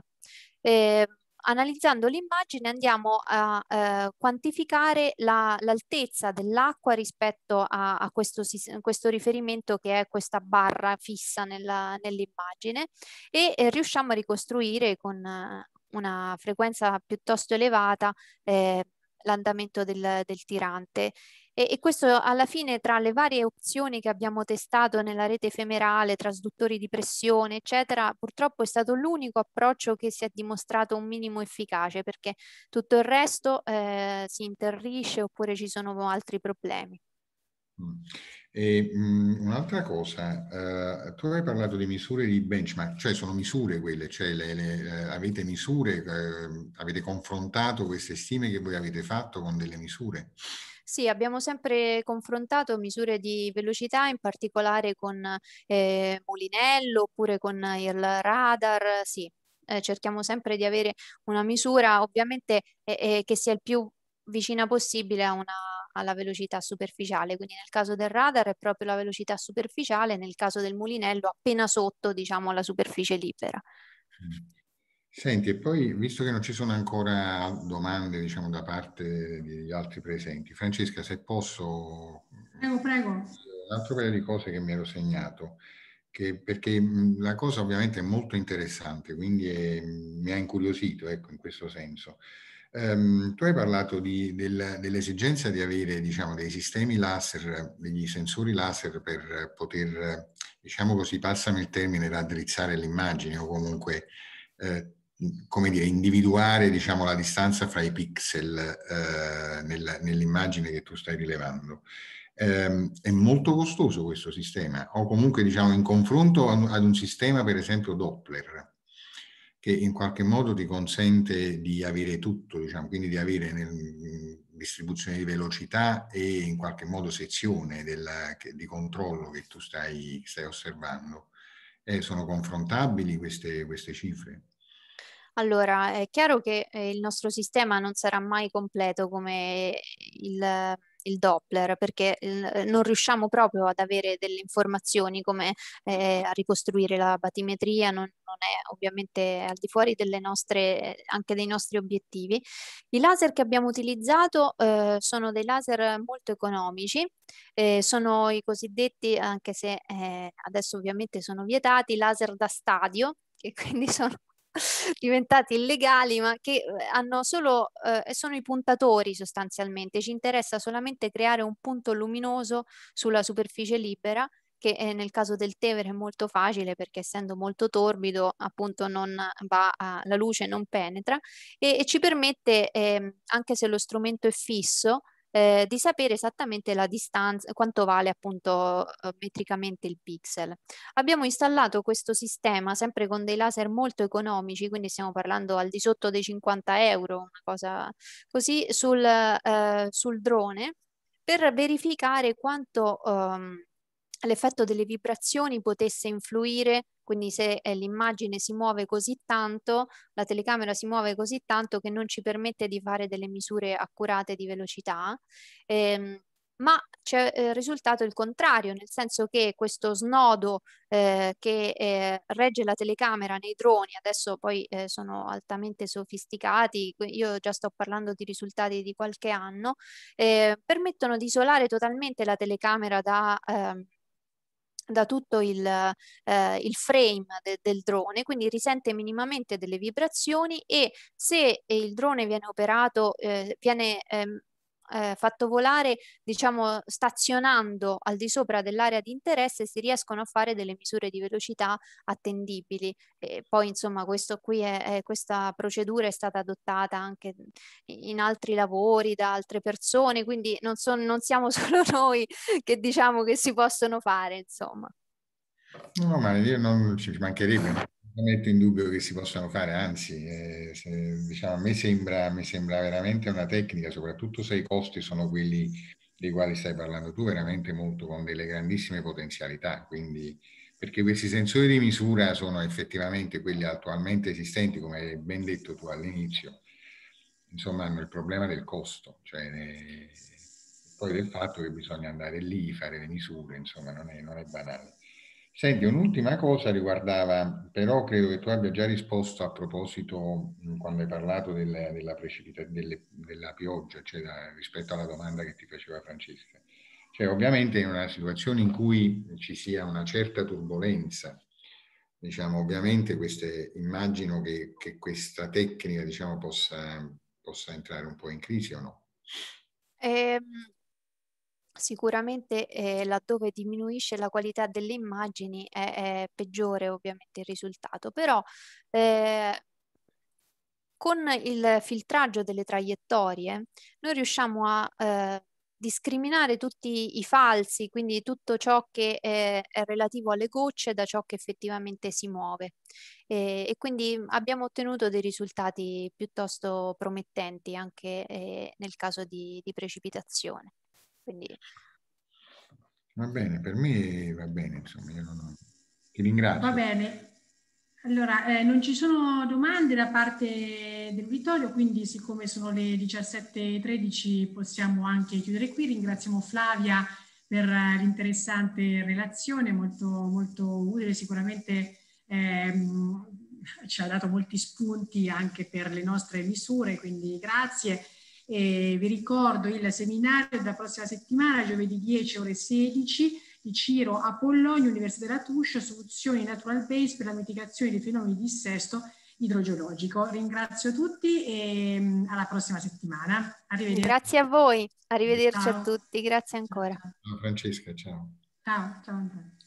Eh, analizzando l'immagine andiamo a eh, quantificare l'altezza la, dell'acqua rispetto a, a questo, questo, riferimento che è questa barra fissa nell'immagine e eh, riusciamo a ricostruire con, eh, una frequenza piuttosto elevata eh, l'andamento del, del, tirante. E, e, questo alla fine tra le varie opzioni che abbiamo testato nella rete femerale, trasduttori di pressione, eccetera, purtroppo è stato l'unico approccio che si è dimostrato un minimo efficace perché tutto il resto eh, si interrisce oppure ci sono altri problemi. Mm. Mhmm, un'altra cosa, eh, tu hai parlato di misure di benchmark, cioè sono misure quelle, cioè le, le, eh, avete misure, eh, avete confrontato queste stime che voi avete fatto con delle misure? Sì, abbiamo sempre confrontato misure di velocità, in particolare con eh, Molinello oppure con il radar, sì. Eh, cerchiamo sempre di avere una misura ovviamente eh, che sia il più vicina possibile a una alla velocità superficiale, quindi nel caso del radar è proprio la velocità superficiale, nel caso del mulinello appena sotto diciamo la superficie libera. Mm. Senti, e poi visto che non ci sono ancora domande diciamo, da parte degli altri presenti, Francesca se posso... Prego, prego. Eh, un altro paio di cose che mi ero segnato. Che, perché mm, la cosa ovviamente è molto interessante, quindi è, mi ha incuriosito ecco, in questo senso. Um, tu hai parlato di, del, dell'esigenza di avere diciamo, dei sistemi laser, degli sensori laser per poter, diciamo così, passami il termine, raddrizzare l'immagine o comunque eh, come dire, individuare diciamo, la distanza fra i pixel eh, nel, nell'immagine che tu stai rilevando. Eh, è molto costoso questo sistema o comunque diciamo in confronto ad un sistema per esempio Doppler che in qualche modo ti consente di avere tutto, diciamo, quindi di avere nel, distribuzione di velocità e in qualche modo sezione della, che, di controllo che tu stai, stai osservando. Eh, sono confrontabili queste, queste cifre? Allora, è chiaro che eh, il nostro sistema non sarà mai completo come il il Doppler perché eh, non riusciamo proprio ad avere delle informazioni come eh, a ricostruire la batimetria, non, non, è ovviamente al di fuori delle nostre, anche dei nostri obiettivi. I laser che abbiamo utilizzato eh, sono dei laser molto economici, eh, sono i cosiddetti, anche se eh, adesso ovviamente sono vietati, laser da stadio, che quindi sono diventati illegali, ma che eh, hanno solo, eh, sono i puntatori sostanzialmente. Ci interessa solamente creare un punto luminoso sulla superficie libera che eh, nel caso del Tevere è molto facile perché essendo molto torbido appunto non va a, la luce non penetra e, e ci permette eh, anche se lo strumento è fisso eh, di sapere esattamente la distanza, quanto vale appunto eh, metricamente il pixel. Abbiamo installato questo sistema sempre con dei laser molto economici, quindi stiamo parlando al di sotto dei 50 euro, una cosa così, sul, eh, sul drone per verificare quanto... Ehm, l'effetto delle vibrazioni potesse influire quindi se eh, l'immagine si muove così tanto, la telecamera si muove così tanto che non ci permette di fare delle misure accurate di velocità. Ehm, ma c'è eh, risultato il contrario, nel senso che questo snodo eh, che eh, regge la telecamera nei droni, adesso poi eh, sono altamente sofisticati, io già sto parlando di risultati di qualche anno, eh, permettono di isolare totalmente la telecamera da... Ehm, da tutto il, eh, il frame de- del drone, quindi risente minimamente delle vibrazioni e se il drone viene operato, eh, viene ehm, eh, fatto volare, diciamo, stazionando al di sopra dell'area di interesse, si riescono a fare delle misure di velocità attendibili. E poi, insomma, è, è, questa procedura è stata adottata anche in altri lavori da altre persone, quindi non, so, non siamo solo noi che diciamo che si possono fare, insomma. No, ma io non ci mancherebbe, non metto in dubbio che si possano fare, anzi, eh, se, diciamo, a me sembra, mi sembra veramente una tecnica, soprattutto se i costi sono quelli dei quali stai parlando tu, veramente molto con delle grandissime potenzialità. Quindi, perché questi sensori di misura sono effettivamente quelli attualmente esistenti, come hai ben detto tu all'inizio, insomma, hanno il problema del costo, cioè eh, poi del fatto che bisogna andare lì, fare le misure, insomma, non è, non è banale. Senti, un'ultima cosa riguardava, però credo che tu abbia già risposto a proposito, quando hai parlato della, della, precipita, delle, della pioggia, cioè da, rispetto alla domanda che ti faceva Francesca. Cioè, ovviamente in una situazione in cui ci sia una certa turbolenza, diciamo, ovviamente queste, immagino che, che, questa tecnica diciamo, possa, possa entrare un po' in crisi o no? Eh, sicuramente eh, laddove diminuisce la qualità delle immagini è, è peggiore ovviamente il risultato, però eh, con il filtraggio delle traiettorie noi riusciamo a eh, discriminare tutti i falsi, quindi tutto ciò che è, è relativo alle gocce da ciò che effettivamente si muove. E, eh, e quindi abbiamo ottenuto dei risultati piuttosto promettenti anche eh, nel caso di, di precipitazione. Quindi... Va bene, per me va bene, insomma, io non ho... ti ringrazio. Va bene. Allora, eh, non ci sono domande da parte dell'uditorio, quindi siccome sono le 17.13 possiamo anche chiudere qui. Ringraziamo Flavia per eh, l'interessante relazione, molto, molto utile, sicuramente ehm, ci ha dato molti spunti anche per le nostre misure, quindi grazie. E vi ricordo il seminario della prossima settimana, giovedì 10 ore 16, di Ciro Apollonio, Università della Tuscia, soluzioni natural based per la mitigazione dei fenomeni di dissesto idrogeologico. Ringrazio tutti e mm, alla prossima settimana. Arrivederci. Grazie a voi, arrivederci ciao. a tutti, grazie ancora. Ciao Francesca, ciao. Ciao, ciao Antonio.